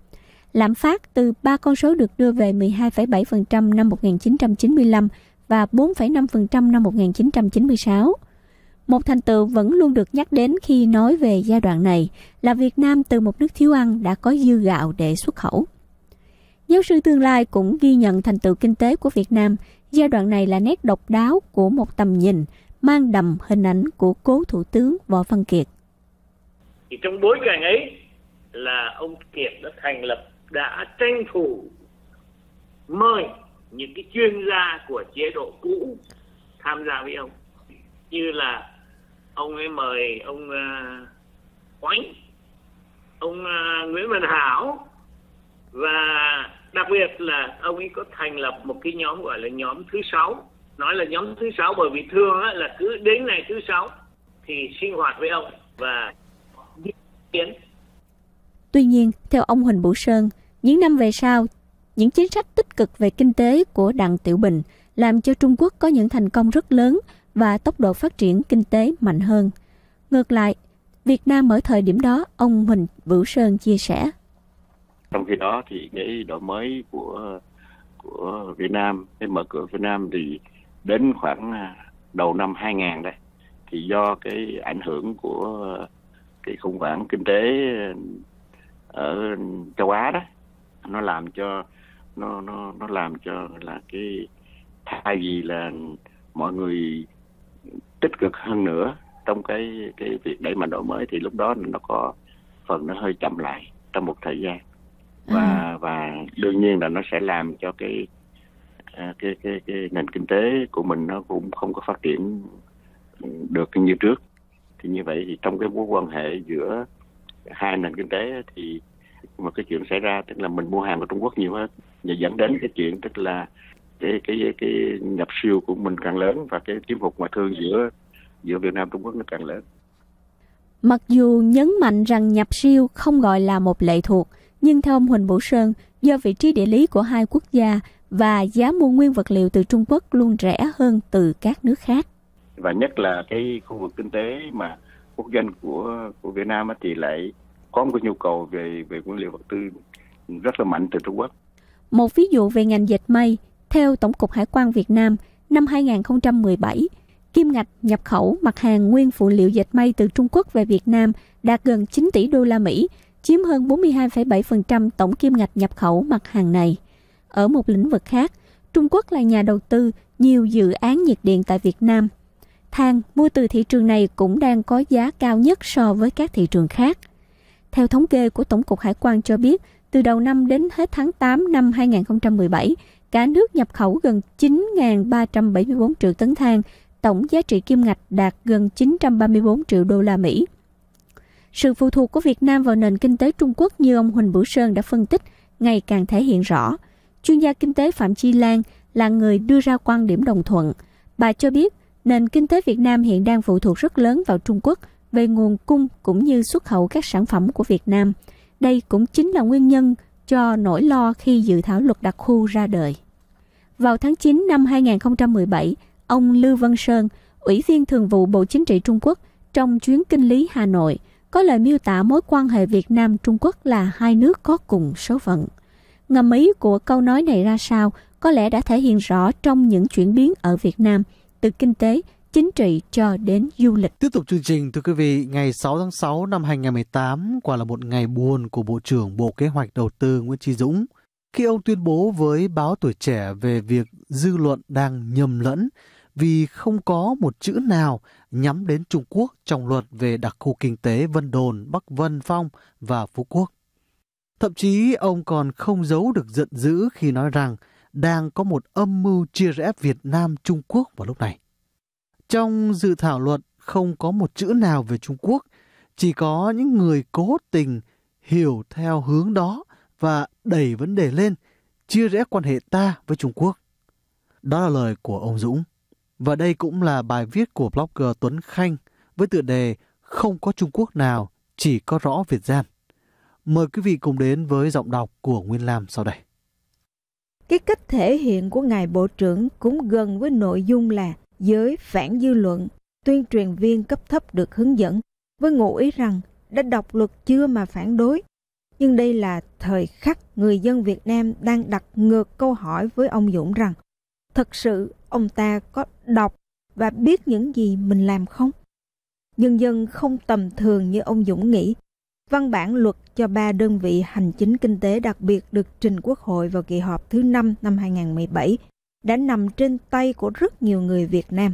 Lạm phát từ ba con số được đưa về 12,7% năm 1995 và 4,5% năm 1996. Một thành tựu vẫn luôn được nhắc đến khi nói về giai đoạn này là Việt Nam từ một nước thiếu ăn đã có dư gạo để xuất khẩu. Giáo sư tương lai cũng ghi nhận thành tựu kinh tế của Việt Nam Giai đoạn này là nét độc đáo của một tầm nhìn mang đầm hình ảnh của cố thủ tướng Võ Văn Kiệt. Thì trong bối cảnh ấy là ông Kiệt đã thành lập đã tranh thủ mời những cái chuyên gia của chế độ cũ tham gia với ông như là ông ấy mời ông ờ, uh, Oánh, ông uh, Nguyễn Văn Hảo và đặc biệt là ông ấy có thành lập một cái nhóm gọi là nhóm thứ sáu nói là nhóm thứ sáu bởi vì thường á, là cứ đến ngày thứ sáu thì sinh hoạt với ông và kiến tuy nhiên theo ông Huỳnh Bửu Sơn những năm về sau những chính sách tích cực về kinh tế của Đặng Tiểu Bình làm cho Trung Quốc có những thành công rất lớn và tốc độ phát triển kinh tế mạnh hơn. Ngược lại, Việt Nam ở thời điểm đó, ông Huỳnh Bửu Sơn chia sẻ trong khi đó thì cái đổi mới của của Việt Nam cái mở cửa Việt Nam thì đến khoảng à, đầu năm 2000 đây thì do cái ảnh hưởng của cái khủng hoảng kinh tế ở châu Á đó nó làm cho nó nó nó làm cho là cái thay vì là mọi người tích cực hơn nữa trong cái cái việc đẩy mạnh đổi mới thì lúc đó nó có phần nó hơi chậm lại trong một thời gian và ừ. và đương nhiên là nó sẽ làm cho cái à, cái, cái cái nền kinh tế của mình nó cũng không có phát triển được như trước thì như vậy thì trong cái mối quan hệ giữa hai nền kinh tế thì mà cái chuyện xảy ra tức là mình mua hàng của Trung Quốc nhiều hơn và dẫn đến cái chuyện tức là cái cái cái nhập siêu của mình càng lớn và cái chiếm hụt ngoại thương giữa giữa Việt Nam Trung Quốc nó càng lớn. Mặc dù nhấn mạnh rằng nhập siêu không gọi là một lệ thuộc, nhưng theo ông Huỳnh Bửu Sơn, do vị trí địa lý của hai quốc gia và giá mua nguyên vật liệu từ Trung Quốc luôn rẻ hơn từ các nước khác. Và nhất là cái khu vực kinh tế mà quốc dân của của Việt Nam thì lại có một cái nhu cầu về về nguyên liệu vật tư rất là mạnh từ Trung Quốc. Một ví dụ về ngành dệt may, theo Tổng cục Hải quan Việt Nam, năm 2017, kim ngạch nhập khẩu mặt hàng nguyên phụ liệu dệt may từ Trung Quốc về Việt Nam đạt gần 9 tỷ đô la Mỹ, chiếm hơn 42,7% tổng kim ngạch nhập khẩu mặt hàng này. Ở một lĩnh vực khác, Trung Quốc là nhà đầu tư nhiều dự án nhiệt điện tại Việt Nam. Than mua từ thị trường này cũng đang có giá cao nhất so với các thị trường khác. Theo thống kê của Tổng cục Hải quan cho biết, từ đầu năm đến hết tháng 8 năm 2017, cả nước nhập khẩu gần 9.374 triệu tấn than, tổng giá trị kim ngạch đạt gần 934 triệu đô la Mỹ. Sự phụ thuộc của Việt Nam vào nền kinh tế Trung Quốc như ông Huỳnh Bửu Sơn đã phân tích ngày càng thể hiện rõ. Chuyên gia kinh tế Phạm Chi Lan là người đưa ra quan điểm đồng thuận. Bà cho biết nền kinh tế Việt Nam hiện đang phụ thuộc rất lớn vào Trung Quốc về nguồn cung cũng như xuất khẩu các sản phẩm của Việt Nam. Đây cũng chính là nguyên nhân cho nỗi lo khi dự thảo luật đặc khu ra đời. Vào tháng 9 năm 2017, ông Lưu Văn Sơn, Ủy viên Thường vụ Bộ Chính trị Trung Quốc trong chuyến kinh lý Hà Nội – có lời miêu tả mối quan hệ Việt Nam Trung Quốc là hai nước có cùng số phận. Ngầm ý của câu nói này ra sao có lẽ đã thể hiện rõ trong những chuyển biến ở Việt Nam từ kinh tế, chính trị cho đến du lịch. Tiếp tục chương trình, thưa quý vị, ngày 6 tháng 6 năm 2018 quả là một ngày buồn của Bộ trưởng Bộ Kế hoạch Đầu tư Nguyễn Chí Dũng khi ông tuyên bố với báo Tuổi Trẻ về việc dư luận đang nhầm lẫn vì không có một chữ nào nhắm đến Trung Quốc trong luật về đặc khu kinh tế Vân Đồn, Bắc Vân Phong và Phú Quốc. Thậm chí ông còn không giấu được giận dữ khi nói rằng đang có một âm mưu chia rẽ Việt Nam Trung Quốc vào lúc này. Trong dự thảo luật không có một chữ nào về Trung Quốc, chỉ có những người cố tình hiểu theo hướng đó và đẩy vấn đề lên, chia rẽ quan hệ ta với Trung Quốc. Đó là lời của ông Dũng. Và đây cũng là bài viết của blogger Tuấn Khanh với tựa đề Không có Trung Quốc nào, chỉ có rõ Việt Giang Mời quý vị cùng đến với giọng đọc của Nguyên Lam sau đây. Cái cách thể hiện của Ngài Bộ trưởng cũng gần với nội dung là giới phản dư luận, tuyên truyền viên cấp thấp được hướng dẫn với ngụ ý rằng đã đọc luật chưa mà phản đối. Nhưng đây là thời khắc người dân Việt Nam đang đặt ngược câu hỏi với ông Dũng rằng thật sự ông ta có đọc và biết những gì mình làm không? Nhân dân không tầm thường như ông Dũng nghĩ. Văn bản luật cho ba đơn vị hành chính kinh tế đặc biệt được trình Quốc hội vào kỳ họp thứ năm năm 2017 đã nằm trên tay của rất nhiều người Việt Nam.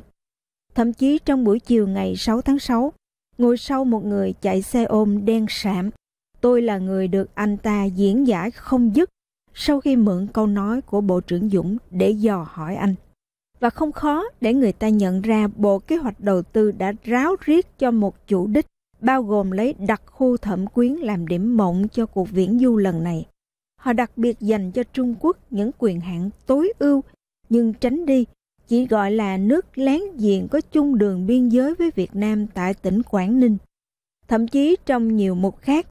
Thậm chí trong buổi chiều ngày 6 tháng 6, ngồi sau một người chạy xe ôm đen sạm, tôi là người được anh ta diễn giải không dứt sau khi mượn câu nói của Bộ trưởng Dũng để dò hỏi anh. Và không khó để người ta nhận ra Bộ Kế hoạch Đầu tư đã ráo riết cho một chủ đích bao gồm lấy đặc khu thẩm quyến làm điểm mộng cho cuộc viễn du lần này. Họ đặc biệt dành cho Trung Quốc những quyền hạn tối ưu nhưng tránh đi chỉ gọi là nước láng giềng có chung đường biên giới với Việt Nam tại tỉnh Quảng Ninh. Thậm chí trong nhiều mục khác,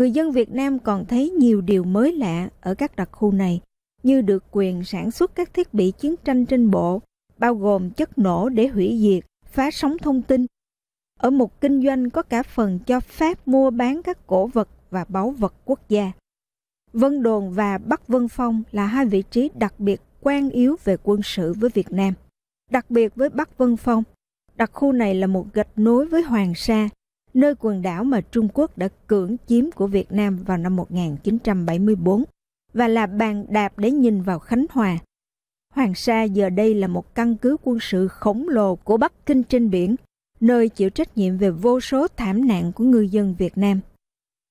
người dân Việt Nam còn thấy nhiều điều mới lạ ở các đặc khu này, như được quyền sản xuất các thiết bị chiến tranh trên bộ, bao gồm chất nổ để hủy diệt, phá sóng thông tin. Ở một kinh doanh có cả phần cho phép mua bán các cổ vật và báu vật quốc gia. Vân Đồn và Bắc Vân Phong là hai vị trí đặc biệt quan yếu về quân sự với Việt Nam. Đặc biệt với Bắc Vân Phong, đặc khu này là một gạch nối với Hoàng Sa, nơi quần đảo mà Trung Quốc đã cưỡng chiếm của Việt Nam vào năm 1974 và là bàn đạp để nhìn vào Khánh Hòa. Hoàng Sa giờ đây là một căn cứ quân sự khổng lồ của Bắc Kinh trên biển, nơi chịu trách nhiệm về vô số thảm nạn của ngư dân Việt Nam.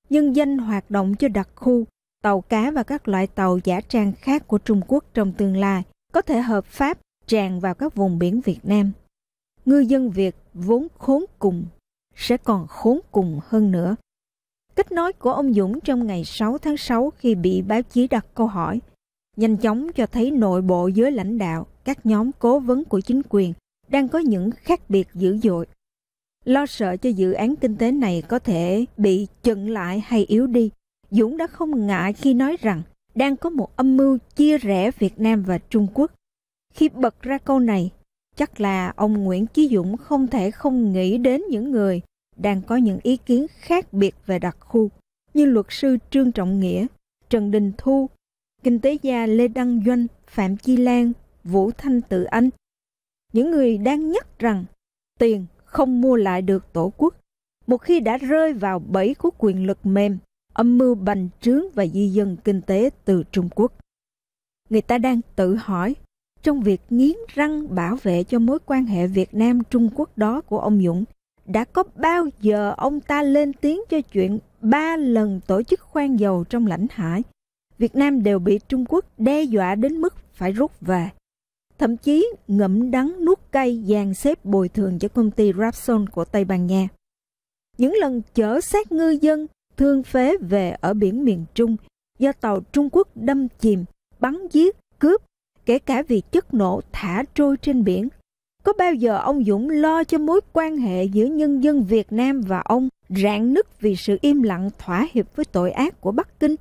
Nhân danh hoạt động cho đặc khu, tàu cá và các loại tàu giả trang khác của Trung Quốc trong tương lai có thể hợp pháp tràn vào các vùng biển Việt Nam. Ngư dân Việt vốn khốn cùng sẽ còn khốn cùng hơn nữa. Cách nói của ông Dũng trong ngày 6 tháng 6 khi bị báo chí đặt câu hỏi nhanh chóng cho thấy nội bộ giới lãnh đạo, các nhóm cố vấn của chính quyền đang có những khác biệt dữ dội. Lo sợ cho dự án kinh tế này có thể bị chận lại hay yếu đi, Dũng đã không ngại khi nói rằng đang có một âm mưu chia rẽ Việt Nam và Trung Quốc. Khi bật ra câu này, chắc là ông Nguyễn Chí Dũng không thể không nghĩ đến những người đang có những ý kiến khác biệt về đặc khu, như luật sư Trương Trọng Nghĩa, Trần Đình Thu, kinh tế gia Lê Đăng Doanh, Phạm Chi Lan, Vũ Thanh Tự Anh. Những người đang nhắc rằng tiền không mua lại được tổ quốc một khi đã rơi vào bẫy của quyền lực mềm, âm mưu bành trướng và di dân kinh tế từ Trung Quốc. Người ta đang tự hỏi, trong việc nghiến răng bảo vệ cho mối quan hệ Việt Nam-Trung Quốc đó của ông Dũng, đã có bao giờ ông ta lên tiếng cho chuyện ba lần tổ chức khoan dầu trong lãnh hải. Việt Nam đều bị Trung Quốc đe dọa đến mức phải rút về. Thậm chí ngậm đắng nuốt cay dàn xếp bồi thường cho công ty Rapson của Tây Ban Nha. Những lần chở xác ngư dân thương phế về ở biển miền Trung do tàu Trung Quốc đâm chìm, bắn giết, cướp, kể cả vì chất nổ thả trôi trên biển có bao giờ ông Dũng lo cho mối quan hệ giữa nhân dân Việt Nam và ông rạn nứt vì sự im lặng thỏa hiệp với tội ác của Bắc Kinh?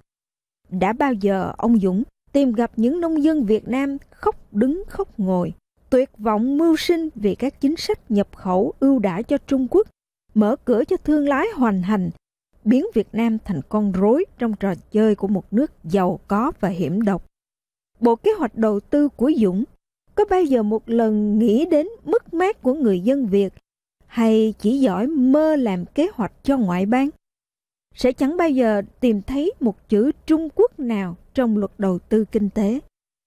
Đã bao giờ ông Dũng tìm gặp những nông dân Việt Nam khóc đứng khóc ngồi, tuyệt vọng mưu sinh vì các chính sách nhập khẩu ưu đãi cho Trung Quốc, mở cửa cho thương lái hoành hành, biến Việt Nam thành con rối trong trò chơi của một nước giàu có và hiểm độc. Bộ kế hoạch đầu tư của Dũng có bao giờ một lần nghĩ đến mất mát của người dân Việt hay chỉ giỏi mơ làm kế hoạch cho ngoại bang? Sẽ chẳng bao giờ tìm thấy một chữ Trung Quốc nào trong luật đầu tư kinh tế,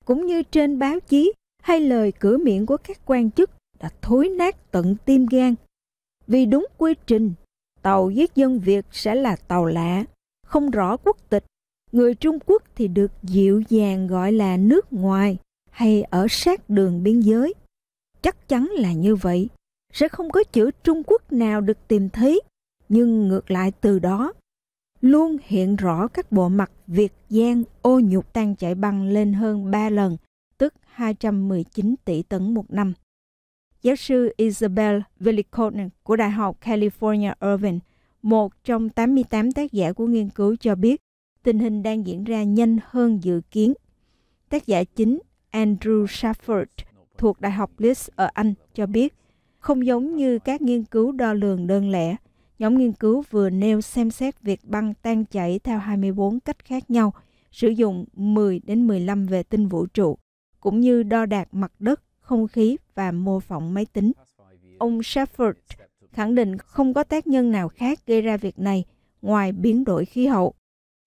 cũng như trên báo chí hay lời cửa miệng của các quan chức đã thối nát tận tim gan. Vì đúng quy trình, tàu giết dân Việt sẽ là tàu lạ, không rõ quốc tịch. Người Trung Quốc thì được dịu dàng gọi là nước ngoài hay ở sát đường biên giới. Chắc chắn là như vậy, sẽ không có chữ Trung Quốc nào được tìm thấy, nhưng ngược lại từ đó luôn hiện rõ các bộ mặt Việt gian ô nhục tăng chạy băng lên hơn 3 lần, tức 219 tỷ tấn một năm. Giáo sư Isabel Villikonen của Đại học California Irvine, một trong 88 tác giả của nghiên cứu cho biết tình hình đang diễn ra nhanh hơn dự kiến. Tác giả chính Andrew Shafford thuộc Đại học Leeds ở Anh cho biết, không giống như các nghiên cứu đo lường đơn lẻ, nhóm nghiên cứu vừa nêu xem xét việc băng tan chảy theo 24 cách khác nhau, sử dụng 10 đến 15 vệ tinh vũ trụ, cũng như đo đạt mặt đất, không khí và mô phỏng máy tính. Ông Shepard khẳng định không có tác nhân nào khác gây ra việc này ngoài biến đổi khí hậu.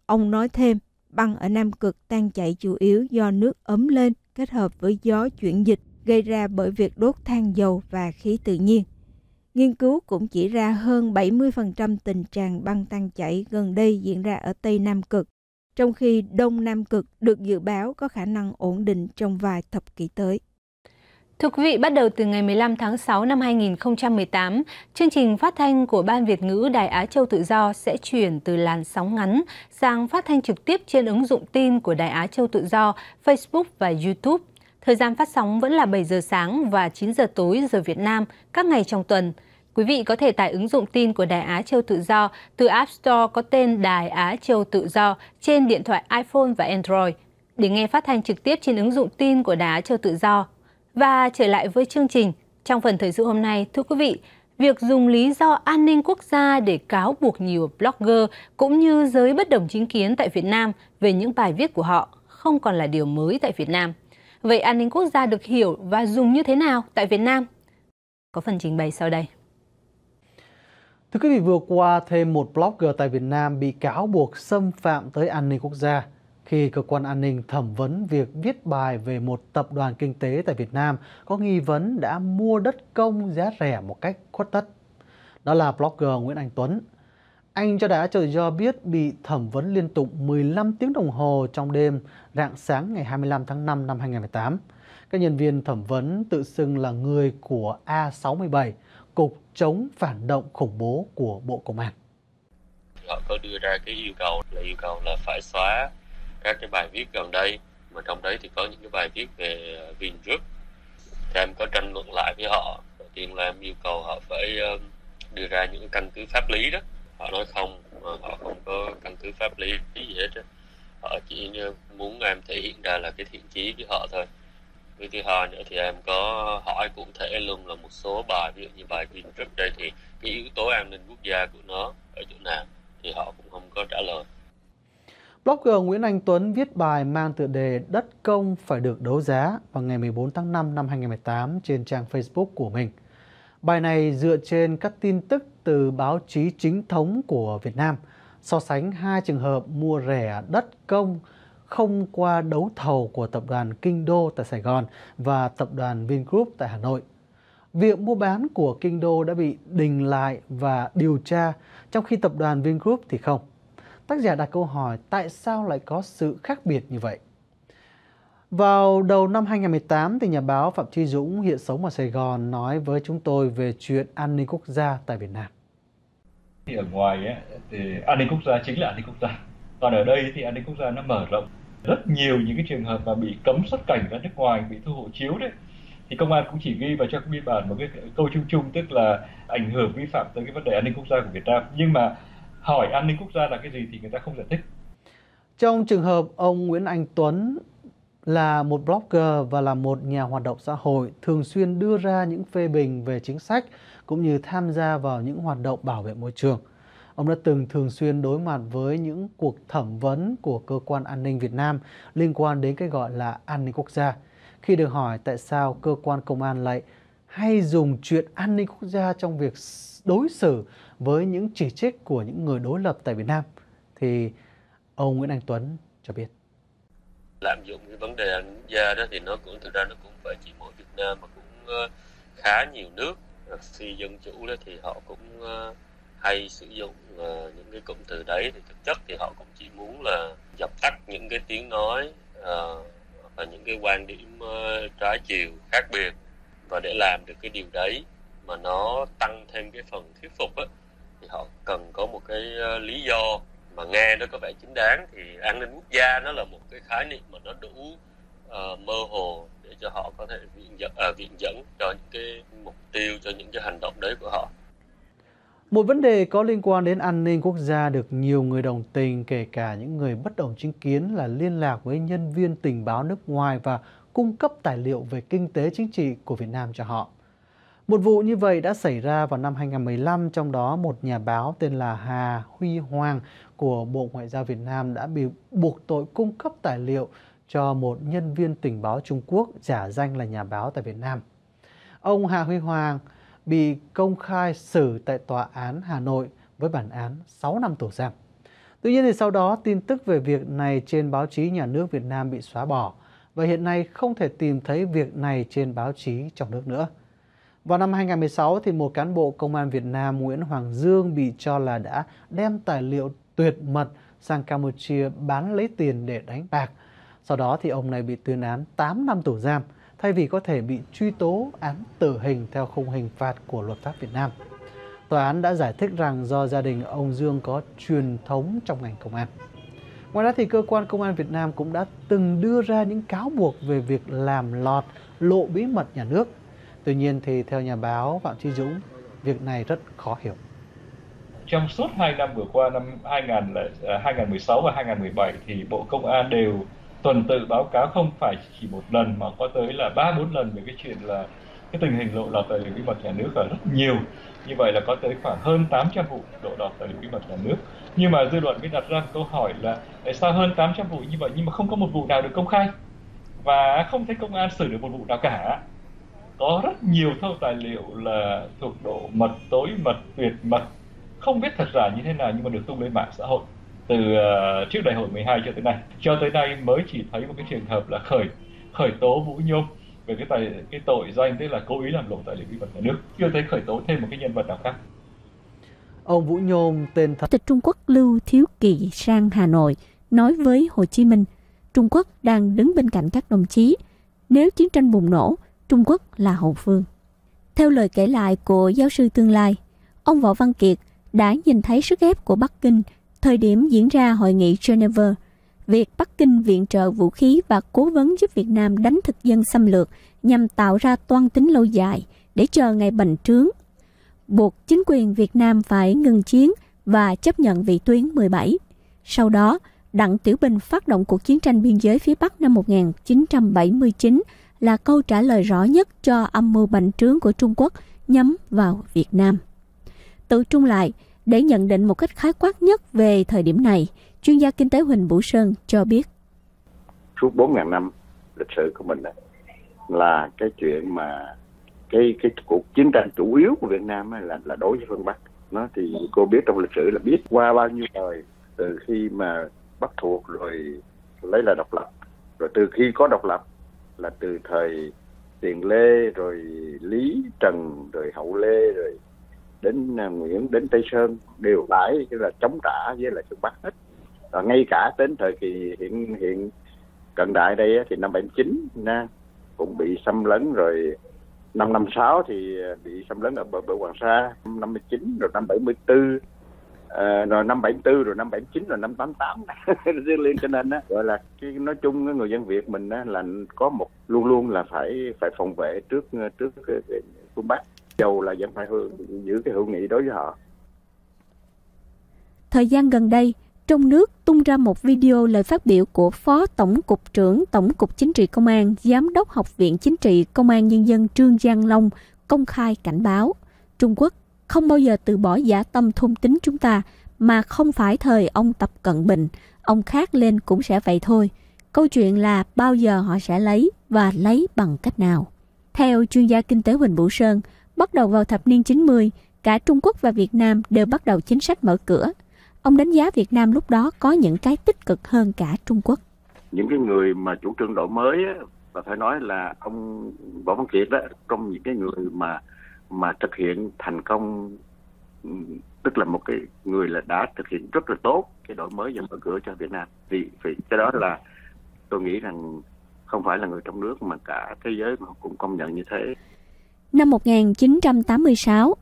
Ông nói thêm, băng ở Nam Cực tan chảy chủ yếu do nước ấm lên kết hợp với gió chuyển dịch gây ra bởi việc đốt than dầu và khí tự nhiên. Nghiên cứu cũng chỉ ra hơn 70% tình trạng băng tan chảy gần đây diễn ra ở Tây Nam Cực, trong khi Đông Nam Cực được dự báo có khả năng ổn định trong vài thập kỷ tới. Thưa quý vị, bắt đầu từ ngày 15 tháng 6 năm 2018, chương trình phát thanh của Ban Việt ngữ Đài Á Châu Tự Do sẽ chuyển từ làn sóng ngắn sang phát thanh trực tiếp trên ứng dụng tin của Đài Á Châu Tự Do, Facebook và YouTube. Thời gian phát sóng vẫn là 7 giờ sáng và 9 giờ tối giờ Việt Nam các ngày trong tuần. Quý vị có thể tải ứng dụng tin của Đài Á Châu Tự Do từ App Store có tên Đài Á Châu Tự Do trên điện thoại iPhone và Android. Để nghe phát thanh trực tiếp trên ứng dụng tin của Đài Á Châu Tự Do, và trở lại với chương trình, trong phần thời sự hôm nay, thưa quý vị, việc dùng lý do an ninh quốc gia để cáo buộc nhiều blogger cũng như giới bất đồng chính kiến tại Việt Nam về những bài viết của họ không còn là điều mới tại Việt Nam. Vậy an ninh quốc gia được hiểu và dùng như thế nào tại Việt Nam? Có phần trình bày sau đây. Thưa quý vị, vừa qua thêm một blogger tại Việt Nam bị cáo buộc xâm phạm tới an ninh quốc gia – khi cơ quan an ninh thẩm vấn việc viết bài về một tập đoàn kinh tế tại Việt Nam có nghi vấn đã mua đất công giá rẻ một cách khuất tất. Đó là blogger Nguyễn Anh Tuấn. Anh cho đã cho do biết bị thẩm vấn liên tục 15 tiếng đồng hồ trong đêm rạng sáng ngày 25 tháng 5 năm 2018. Các nhân viên thẩm vấn tự xưng là người của A67, Cục Chống Phản động Khủng bố của Bộ Công an. Họ có đưa ra cái yêu cầu là yêu cầu là phải xóa các cái bài viết gần đây mà trong đấy thì có những cái bài viết về Vingroup thì em có tranh luận lại với họ đầu tiên là em yêu cầu họ phải đưa ra những căn cứ pháp lý đó họ nói không họ không có căn cứ pháp lý gì hết đó. họ chỉ muốn em thể hiện ra là cái thiện chí với họ thôi với thứ hai nữa thì em có hỏi cụ thể luôn là một số bài ví dụ như bài Vingroup đây thì cái yếu tố an ninh quốc gia của nó ở chỗ nào thì họ cũng không có trả lời Blogger Nguyễn Anh Tuấn viết bài mang tựa đề Đất công phải được đấu giá vào ngày 14 tháng 5 năm 2018 trên trang Facebook của mình. Bài này dựa trên các tin tức từ báo chí chính thống của Việt Nam, so sánh hai trường hợp mua rẻ đất công không qua đấu thầu của tập đoàn Kinh Đô tại Sài Gòn và tập đoàn Vingroup tại Hà Nội. Việc mua bán của Kinh Đô đã bị đình lại và điều tra, trong khi tập đoàn Vingroup thì không tác giả đặt câu hỏi tại sao lại có sự khác biệt như vậy? Vào đầu năm 2018, thì nhà báo Phạm Truy Dũng hiện sống ở Sài Gòn nói với chúng tôi về chuyện an ninh quốc gia tại Việt Nam. ở ngoài ấy, thì an ninh quốc gia chính là an ninh quốc gia. Còn ở đây thì an ninh quốc gia nó mở rộng. Rất nhiều những cái trường hợp mà bị cấm xuất cảnh ra nước ngoài, bị thu hộ chiếu đấy. Thì công an cũng chỉ ghi vào trong biên bản một cái câu chung chung tức là ảnh hưởng vi phạm tới cái vấn đề an ninh quốc gia của Việt Nam. Nhưng mà hỏi an ninh quốc gia là cái gì thì người ta không giải thích trong trường hợp ông Nguyễn Anh Tuấn là một blogger và là một nhà hoạt động xã hội thường xuyên đưa ra những phê bình về chính sách cũng như tham gia vào những hoạt động bảo vệ môi trường. Ông đã từng thường xuyên đối mặt với những cuộc thẩm vấn của cơ quan an ninh Việt Nam liên quan đến cái gọi là an ninh quốc gia. Khi được hỏi tại sao cơ quan công an lại hay dùng chuyện an ninh quốc gia trong việc đối xử với những chỉ trích của những người đối lập tại Việt Nam thì ông Nguyễn Anh Tuấn cho biết lạm dụng cái vấn đề an gia đó thì nó cũng thực ra nó cũng phải chỉ mỗi Việt Nam mà cũng ờ, khá nhiều nước phi dân chủ đó thì họ cũng ờ, hay sử dụng ờ, những cái cụm từ đấy thì thực chất thì họ cũng chỉ muốn là dập tắt những cái tiếng nói và những cái quan điểm trái chiều khác biệt và để làm được cái điều đấy mà nó tăng thêm cái phần thuyết phục á thì họ cần có một cái ờ, lý do mà nghe nó có vẻ chính đáng thì an ninh quốc gia nó là một cái khái niệm mà nó đủ uh, mơ hồ để cho họ có thể viện dẫn, uh, viện dẫn cho những cái mục tiêu cho những cái hành động đấy của họ một vấn đề có liên quan đến an ninh quốc gia được nhiều người đồng tình kể cả những người bất đồng chính kiến là liên lạc với nhân viên tình báo nước ngoài và cung cấp tài liệu về kinh tế chính trị của Việt Nam cho họ. Một vụ như vậy đã xảy ra vào năm 2015, trong đó một nhà báo tên là Hà Huy Hoàng của Bộ Ngoại giao Việt Nam đã bị buộc tội cung cấp tài liệu cho một nhân viên tình báo Trung Quốc giả danh là nhà báo tại Việt Nam. Ông Hà Huy Hoàng bị công khai xử tại Tòa án Hà Nội với bản án 6 năm tù giam. Tuy nhiên thì sau đó tin tức về việc này trên báo chí nhà nước Việt Nam bị xóa bỏ và hiện nay không thể tìm thấy việc này trên báo chí trong nước nữa. Vào năm 2016 thì một cán bộ công an Việt Nam Nguyễn Hoàng Dương bị cho là đã đem tài liệu tuyệt mật sang Campuchia bán lấy tiền để đánh bạc. Sau đó thì ông này bị tuyên án 8 năm tù giam thay vì có thể bị truy tố án tử hình theo khung hình phạt của luật pháp Việt Nam. Tòa án đã giải thích rằng do gia đình ông Dương có truyền thống trong ngành công an. Ngoài ra thì cơ quan công an Việt Nam cũng đã từng đưa ra những cáo buộc về việc làm lọt, lộ bí mật nhà nước Tuy nhiên thì theo nhà báo Phạm Chi Dũng, việc này rất khó hiểu. Trong suốt 2 năm vừa qua, năm 2000 2016 à, và 2017 thì Bộ Công an đều tuần tự báo cáo không phải chỉ một lần mà có tới là ba bốn lần về cái chuyện là cái tình hình lộ lọt tài liệu bí mật nhà nước là rất nhiều như vậy là có tới khoảng hơn 800 vụ lộ lọt tài liệu bí mật nhà nước nhưng mà dư luận mới đặt ra câu hỏi là tại sao hơn 800 vụ như vậy nhưng mà không có một vụ nào được công khai và không thấy công an xử được một vụ nào cả có rất nhiều thông tài liệu là thuộc độ mật tối mật tuyệt mật không biết thật giả như thế nào nhưng mà được tung lên mạng xã hội từ uh, trước đại hội 12 cho tới nay cho tới nay mới chỉ thấy một cái trường hợp là khởi khởi tố vũ nhôm về cái tài cái tội danh tức là cố ý làm lộ tài liệu bí mật nhà nước chưa thấy khởi tố thêm một cái nhân vật nào khác ông vũ nhôm tên thật tịch trung quốc lưu thiếu kỳ sang hà nội nói với hồ chí minh trung quốc đang đứng bên cạnh các đồng chí nếu chiến tranh bùng nổ Trung Quốc là hậu phương. Theo lời kể lại của giáo sư tương lai, ông Võ Văn Kiệt đã nhìn thấy sức ép của Bắc Kinh thời điểm diễn ra hội nghị Geneva. Việc Bắc Kinh viện trợ vũ khí và cố vấn giúp Việt Nam đánh thực dân xâm lược nhằm tạo ra toan tính lâu dài để chờ ngày bành trướng. Buộc chính quyền Việt Nam phải ngừng chiến và chấp nhận vị tuyến 17. Sau đó, Đặng Tiểu Bình phát động cuộc chiến tranh biên giới phía Bắc năm 1979 là câu trả lời rõ nhất cho âm mưu bành trướng của Trung Quốc nhắm vào Việt Nam. Tự trung lại, để nhận định một cách khái quát nhất về thời điểm này, chuyên gia kinh tế Huỳnh Bủ Sơn cho biết. Suốt 4.000 năm lịch sử của mình là cái chuyện mà cái cái cuộc chiến tranh chủ yếu của Việt Nam là là đối với phương Bắc. Nó thì cô biết trong lịch sử là biết qua bao nhiêu đời từ khi mà bắt thuộc rồi lấy lại độc lập rồi từ khi có độc lập là từ thời tiền lê rồi lý trần rồi hậu lê rồi đến à, nguyễn đến tây sơn đều lại là chống trả với lại phương bắc hết và ngay cả đến thời kỳ hiện hiện cận đại đây thì năm 79 na cũng bị xâm lấn rồi năm năm sáu thì à, bị xâm lấn ở bờ, bờ Hoàng Sa năm năm chín rồi năm bảy mươi bốn à, rồi năm 74 rồi năm 79 rồi năm 88 <laughs> riêng liên cho nên á gọi là cái nói chung người dân Việt mình á, là có một luôn luôn là phải phải phòng vệ trước trước phương Bắc dầu là vẫn phải giữ cái hữu nghị đối với họ thời gian gần đây trong nước tung ra một video lời phát biểu của Phó Tổng cục trưởng Tổng cục Chính trị Công an, Giám đốc Học viện Chính trị Công an Nhân dân Trương Giang Long công khai cảnh báo Trung Quốc không bao giờ từ bỏ giả tâm thôn tính chúng ta mà không phải thời ông Tập Cận Bình, ông khác lên cũng sẽ vậy thôi. Câu chuyện là bao giờ họ sẽ lấy và lấy bằng cách nào. Theo chuyên gia kinh tế Huỳnh vũ Sơn, bắt đầu vào thập niên 90, cả Trung Quốc và Việt Nam đều bắt đầu chính sách mở cửa. Ông đánh giá Việt Nam lúc đó có những cái tích cực hơn cả Trung Quốc. Những cái người mà chủ trương đổi mới và phải nói là ông Võ Văn Kiệt đó trong những cái người mà mà thực hiện thành công ừ, tức là một cái người là đã thực hiện rất là tốt cái đổi mới và mở cửa cho Việt Nam thì, vì cái đó là tôi nghĩ rằng không phải là người trong nước mà cả thế giới mà cũng công nhận như thế. Năm 1986,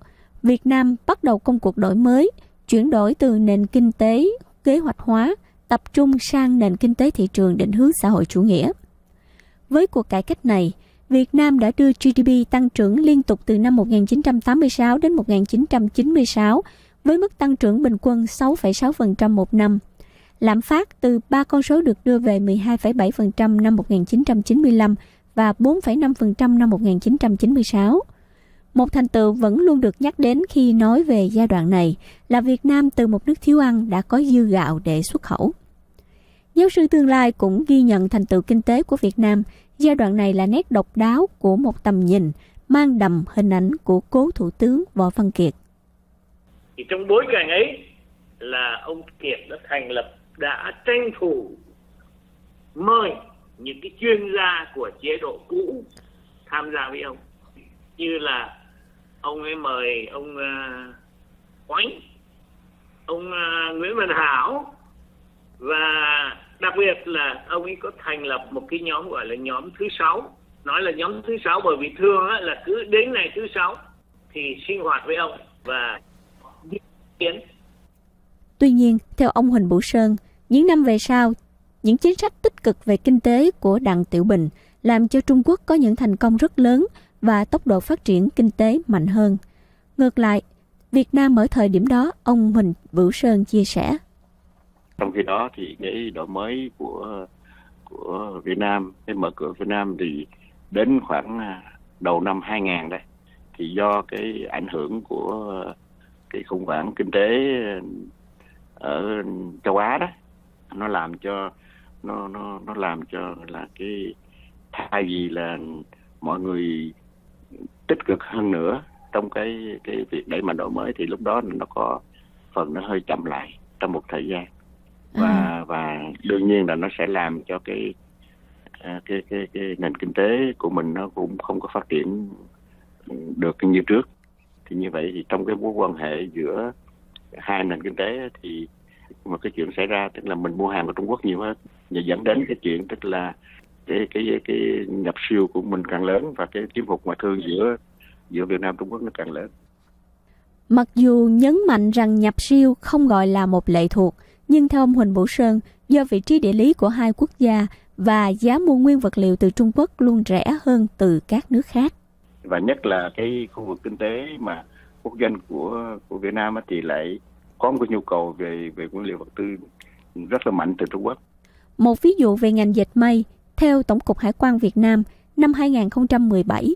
Việt Nam bắt đầu công cuộc đổi mới, chuyển đổi từ nền kinh tế kế hoạch hóa tập trung sang nền kinh tế thị trường định hướng xã hội chủ nghĩa. Với cuộc cải cách này, Việt Nam đã đưa GDP tăng trưởng liên tục từ năm 1986 đến 1996 với mức tăng trưởng bình quân 6,6% một năm. Lạm phát từ ba con số được đưa về 12,7% năm 1995 và 4,5% năm 1996. Một thành tựu vẫn luôn được nhắc đến khi nói về giai đoạn này là Việt Nam từ một nước thiếu ăn đã có dư gạo để xuất khẩu. Giáo sư tương lai cũng ghi nhận thành tựu kinh tế của Việt Nam Giai đoạn này là nét độc đáo của một tầm nhìn mang đầm hình ảnh của cố thủ tướng Võ Văn Kiệt. Thì trong bối cảnh ấy là ông Kiệt đã thành lập đã tranh thủ mời những cái chuyên gia của chế độ cũ tham gia với ông như là ông ấy mời ông uh, Oánh, ông uh, Nguyễn Văn Hảo và đặc biệt là ông ấy có thành lập một cái nhóm gọi là nhóm thứ sáu nói là nhóm thứ sáu bởi vì thường á, là cứ đến ngày thứ sáu thì sinh hoạt với ông và kiến tuy nhiên theo ông Huỳnh Bửu Sơn những năm về sau những chính sách tích cực về kinh tế của Đặng Tiểu Bình làm cho Trung Quốc có những thành công rất lớn và tốc độ phát triển kinh tế mạnh hơn. Ngược lại, Việt Nam ở thời điểm đó, ông Huỳnh Bửu Sơn chia sẻ trong khi đó thì cái đổi mới của của Việt Nam cái mở cửa Việt Nam thì đến khoảng à, đầu năm 2000 đấy thì do cái ảnh hưởng của cái khủng hoảng kinh tế ở châu Á đó nó làm cho nó nó nó làm cho là cái thay vì là mọi người tích cực hơn nữa trong cái cái việc đẩy mạnh đổi mới thì lúc đó nó có phần nó hơi chậm lại trong một thời gian và à. và đương nhiên là nó sẽ làm cho cái à, cái, cái cái nền kinh tế của mình nó cũng không có phát triển được như trước thì như vậy thì trong cái mối quan hệ giữa hai nền kinh tế thì một cái chuyện xảy ra tức là mình mua hàng của Trung Quốc nhiều hơn và dẫn đến cái chuyện tức là cái cái cái nhập siêu của mình càng lớn và cái chiếm phục ngoại thương giữa giữa Việt Nam Trung Quốc nó càng lớn. Mặc dù nhấn mạnh rằng nhập siêu không gọi là một lệ thuộc, nhưng theo ông Huỳnh Bổ Sơn, do vị trí địa lý của hai quốc gia và giá mua nguyên vật liệu từ Trung Quốc luôn rẻ hơn từ các nước khác. Và nhất là cái khu vực kinh tế mà quốc dân của của Việt Nam thì lại có một cái nhu cầu về về nguyên liệu vật tư rất là mạnh từ Trung Quốc. Một ví dụ về ngành dệt may, theo Tổng cục Hải quan Việt Nam, năm 2017,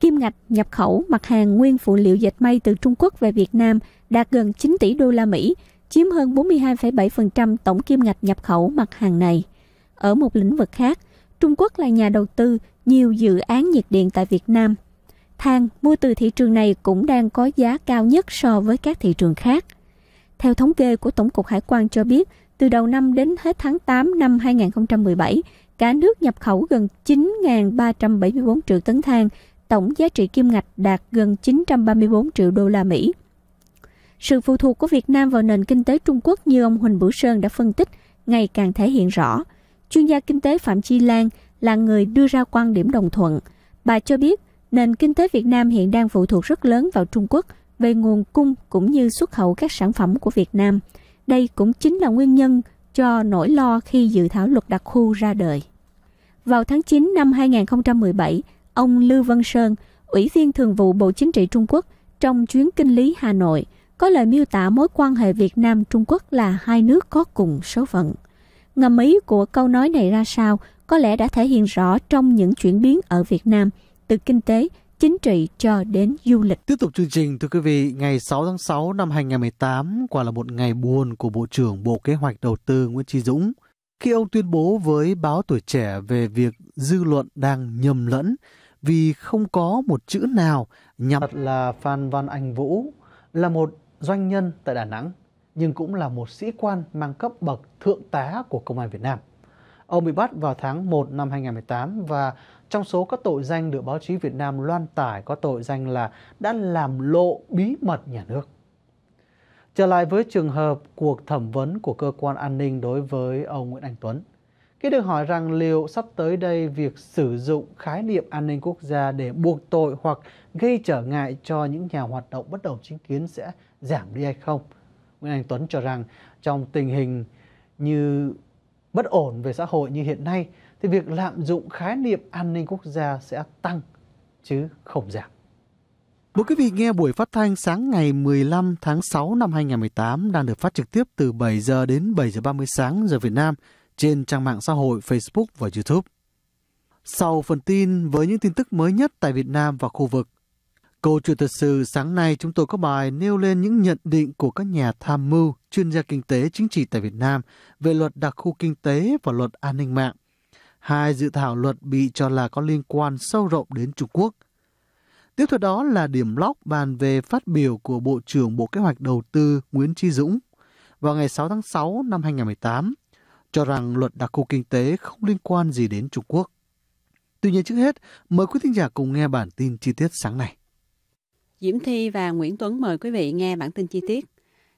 kim ngạch nhập khẩu mặt hàng nguyên phụ liệu dệt may từ Trung Quốc về Việt Nam đạt gần 9 tỷ đô la Mỹ, chiếm hơn 42,7% tổng kim ngạch nhập khẩu mặt hàng này. Ở một lĩnh vực khác, Trung Quốc là nhà đầu tư nhiều dự án nhiệt điện tại Việt Nam. Than mua từ thị trường này cũng đang có giá cao nhất so với các thị trường khác. Theo thống kê của Tổng cục Hải quan cho biết, từ đầu năm đến hết tháng 8 năm 2017, cả nước nhập khẩu gần 9.374 triệu tấn than, tổng giá trị kim ngạch đạt gần 934 triệu đô la Mỹ. Sự phụ thuộc của Việt Nam vào nền kinh tế Trung Quốc như ông Huỳnh Bửu Sơn đã phân tích ngày càng thể hiện rõ. Chuyên gia kinh tế Phạm Chi Lan là người đưa ra quan điểm đồng thuận. Bà cho biết nền kinh tế Việt Nam hiện đang phụ thuộc rất lớn vào Trung Quốc về nguồn cung cũng như xuất khẩu các sản phẩm của Việt Nam. Đây cũng chính là nguyên nhân cho nỗi lo khi dự thảo luật đặc khu ra đời. Vào tháng 9 năm 2017, ông Lưu Văn Sơn, Ủy viên Thường vụ Bộ Chính trị Trung Quốc trong chuyến kinh lý Hà Nội – có lời miêu tả mối quan hệ Việt Nam Trung Quốc là hai nước có cùng số phận. Ngầm ý của câu nói này ra sao có lẽ đã thể hiện rõ trong những chuyển biến ở Việt Nam, từ kinh tế, chính trị cho đến du lịch. Tiếp tục chương trình, thưa quý vị, ngày 6 tháng 6 năm 2018 quả là một ngày buồn của Bộ trưởng Bộ Kế hoạch Đầu tư Nguyễn Trí Dũng khi ông tuyên bố với báo Tuổi Trẻ về việc dư luận đang nhầm lẫn vì không có một chữ nào nhằm... Thật là Phan Văn Anh Vũ là một doanh nhân tại Đà Nẵng nhưng cũng là một sĩ quan mang cấp bậc thượng tá của Công an Việt Nam. Ông bị bắt vào tháng 1 năm 2018 và trong số các tội danh được báo chí Việt Nam loan tải có tội danh là đã làm lộ bí mật nhà nước. Trở lại với trường hợp cuộc thẩm vấn của cơ quan an ninh đối với ông Nguyễn Anh Tuấn. Khi được hỏi rằng liệu sắp tới đây việc sử dụng khái niệm an ninh quốc gia để buộc tội hoặc gây trở ngại cho những nhà hoạt động bất đồng chính kiến sẽ giảm đi hay không? Nguyễn Anh Tuấn cho rằng trong tình hình như bất ổn về xã hội như hiện nay thì việc lạm dụng khái niệm an ninh quốc gia sẽ tăng chứ không giảm. Mời quý vị nghe buổi phát thanh sáng ngày 15 tháng 6 năm 2018 đang được phát trực tiếp từ 7 giờ đến 7 giờ 30 sáng giờ Việt Nam trên trang mạng xã hội Facebook và YouTube. Sau phần tin với những tin tức mới nhất tại Việt Nam và khu vực, Câu chuyện thật sự sáng nay chúng tôi có bài nêu lên những nhận định của các nhà tham mưu, chuyên gia kinh tế chính trị tại Việt Nam về luật đặc khu kinh tế và luật an ninh mạng. Hai dự thảo luật bị cho là có liên quan sâu rộng đến Trung Quốc. Tiếp theo đó là điểm lóc bàn về phát biểu của Bộ trưởng Bộ Kế hoạch Đầu tư Nguyễn Tri Dũng vào ngày 6 tháng 6 năm 2018, cho rằng luật đặc khu kinh tế không liên quan gì đến Trung Quốc. Tuy nhiên trước hết, mời quý thính giả cùng nghe bản tin chi tiết sáng nay. Diễm Thi và Nguyễn Tuấn mời quý vị nghe bản tin chi tiết.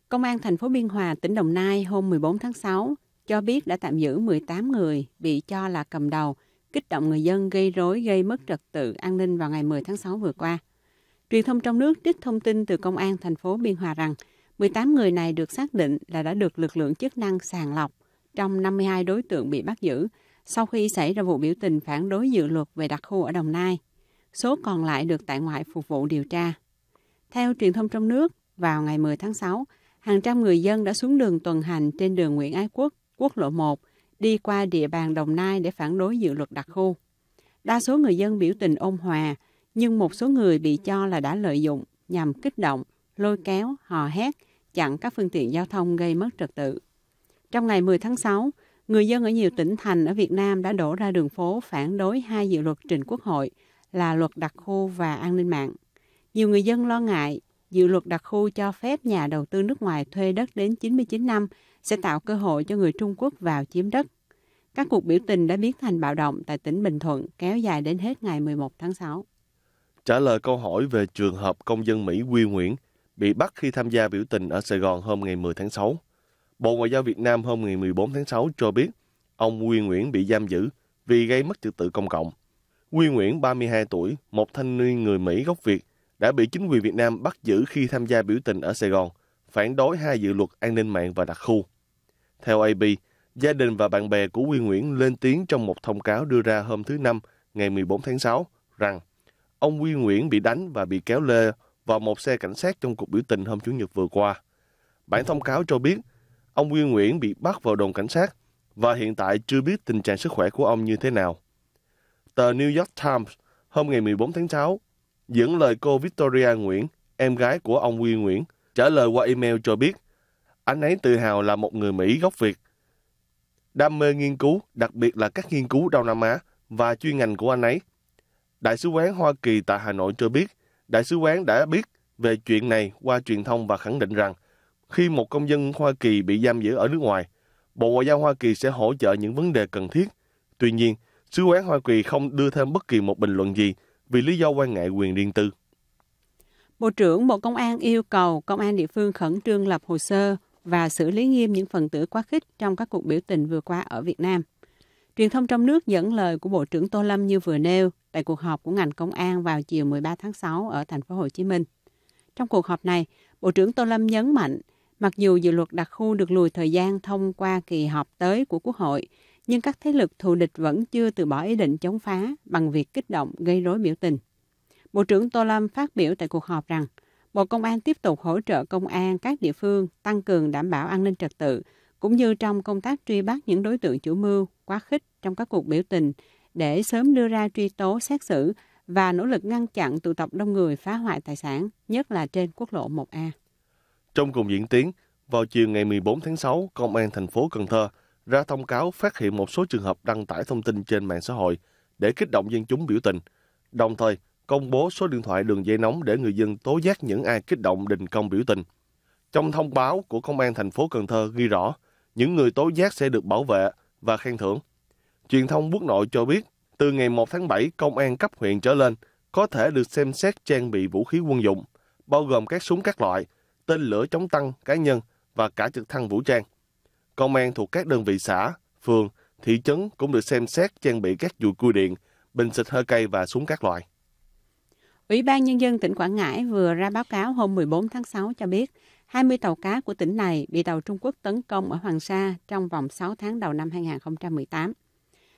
Công an thành phố Biên Hòa, tỉnh Đồng Nai hôm 14 tháng 6 cho biết đã tạm giữ 18 người bị cho là cầm đầu, kích động người dân gây rối gây mất trật tự an ninh vào ngày 10 tháng 6 vừa qua. Truyền thông trong nước trích thông tin từ Công an thành phố Biên Hòa rằng 18 người này được xác định là đã được lực lượng chức năng sàng lọc trong 52 đối tượng bị bắt giữ sau khi xảy ra vụ biểu tình phản đối dự luật về đặc khu ở Đồng Nai. Số còn lại được tại ngoại phục vụ điều tra. Theo truyền thông trong nước, vào ngày 10 tháng 6, hàng trăm người dân đã xuống đường tuần hành trên đường Nguyễn Ái Quốc, quốc lộ 1, đi qua địa bàn Đồng Nai để phản đối dự luật đặc khu. Đa số người dân biểu tình ôn hòa, nhưng một số người bị cho là đã lợi dụng nhằm kích động, lôi kéo, hò hét, chặn các phương tiện giao thông gây mất trật tự. Trong ngày 10 tháng 6, người dân ở nhiều tỉnh thành ở Việt Nam đã đổ ra đường phố phản đối hai dự luật trình quốc hội là luật đặc khu và an ninh mạng. Nhiều người dân lo ngại dự luật đặc khu cho phép nhà đầu tư nước ngoài thuê đất đến 99 năm sẽ tạo cơ hội cho người Trung Quốc vào chiếm đất. Các cuộc biểu tình đã biến thành bạo động tại tỉnh Bình Thuận kéo dài đến hết ngày 11 tháng 6. Trả lời câu hỏi về trường hợp công dân Mỹ Quy Nguyễn bị bắt khi tham gia biểu tình ở Sài Gòn hôm ngày 10 tháng 6, Bộ Ngoại giao Việt Nam hôm ngày 14 tháng 6 cho biết ông Quy Nguyễn bị giam giữ vì gây mất trật tự công cộng. Quy Nguyễn, 32 tuổi, một thanh niên người Mỹ gốc Việt, đã bị chính quyền Việt Nam bắt giữ khi tham gia biểu tình ở Sài Gòn, phản đối hai dự luật an ninh mạng và đặc khu. Theo AP, gia đình và bạn bè của Quy Nguyễn lên tiếng trong một thông cáo đưa ra hôm thứ Năm, ngày 14 tháng 6, rằng ông Quy Nguyễn bị đánh và bị kéo lê vào một xe cảnh sát trong cuộc biểu tình hôm Chủ nhật vừa qua. Bản thông cáo cho biết, ông Quy Nguyễn bị bắt vào đồn cảnh sát và hiện tại chưa biết tình trạng sức khỏe của ông như thế nào. Tờ New York Times hôm ngày 14 tháng 6 Dẫn lời cô Victoria Nguyễn, em gái của ông Huy Nguyễn, trả lời qua email cho biết anh ấy tự hào là một người Mỹ gốc Việt. Đam mê nghiên cứu, đặc biệt là các nghiên cứu Đông Nam Á và chuyên ngành của anh ấy. Đại sứ quán Hoa Kỳ tại Hà Nội cho biết, Đại sứ quán đã biết về chuyện này qua truyền thông và khẳng định rằng khi một công dân Hoa Kỳ bị giam giữ ở nước ngoài, Bộ Ngoại giao Hoa Kỳ sẽ hỗ trợ những vấn đề cần thiết. Tuy nhiên, Sứ quán Hoa Kỳ không đưa thêm bất kỳ một bình luận gì vì lý do quan ngại quyền riêng tư. Bộ trưởng Bộ Công an yêu cầu công an địa phương khẩn trương lập hồ sơ và xử lý nghiêm những phần tử quá khích trong các cuộc biểu tình vừa qua ở Việt Nam. Truyền thông trong nước dẫn lời của Bộ trưởng Tô Lâm như vừa nêu tại cuộc họp của ngành công an vào chiều 13 tháng 6 ở thành phố Hồ Chí Minh. Trong cuộc họp này, Bộ trưởng Tô Lâm nhấn mạnh, mặc dù dự luật đặc khu được lùi thời gian thông qua kỳ họp tới của Quốc hội, nhưng các thế lực thù địch vẫn chưa từ bỏ ý định chống phá bằng việc kích động gây rối biểu tình. Bộ trưởng Tô Lâm phát biểu tại cuộc họp rằng, Bộ Công an tiếp tục hỗ trợ công an các địa phương tăng cường đảm bảo an ninh trật tự, cũng như trong công tác truy bắt những đối tượng chủ mưu, quá khích trong các cuộc biểu tình để sớm đưa ra truy tố xét xử và nỗ lực ngăn chặn tụ tập đông người phá hoại tài sản, nhất là trên quốc lộ 1A. Trong cùng diễn tiến, vào chiều ngày 14 tháng 6, Công an thành phố Cần Thơ – ra thông cáo phát hiện một số trường hợp đăng tải thông tin trên mạng xã hội để kích động dân chúng biểu tình, đồng thời công bố số điện thoại đường dây nóng để người dân tố giác những ai kích động đình công biểu tình. Trong thông báo của Công an thành phố Cần Thơ ghi rõ, những người tố giác sẽ được bảo vệ và khen thưởng. Truyền thông quốc nội cho biết, từ ngày 1 tháng 7, công an cấp huyện trở lên có thể được xem xét trang bị vũ khí quân dụng, bao gồm các súng các loại, tên lửa chống tăng cá nhân và cả trực thăng vũ trang công an thuộc các đơn vị xã, phường, thị trấn cũng được xem xét trang bị các dùi cui điện, bình xịt hơi cây và súng các loại. Ủy ban Nhân dân tỉnh Quảng Ngãi vừa ra báo cáo hôm 14 tháng 6 cho biết 20 tàu cá của tỉnh này bị tàu Trung Quốc tấn công ở Hoàng Sa trong vòng 6 tháng đầu năm 2018.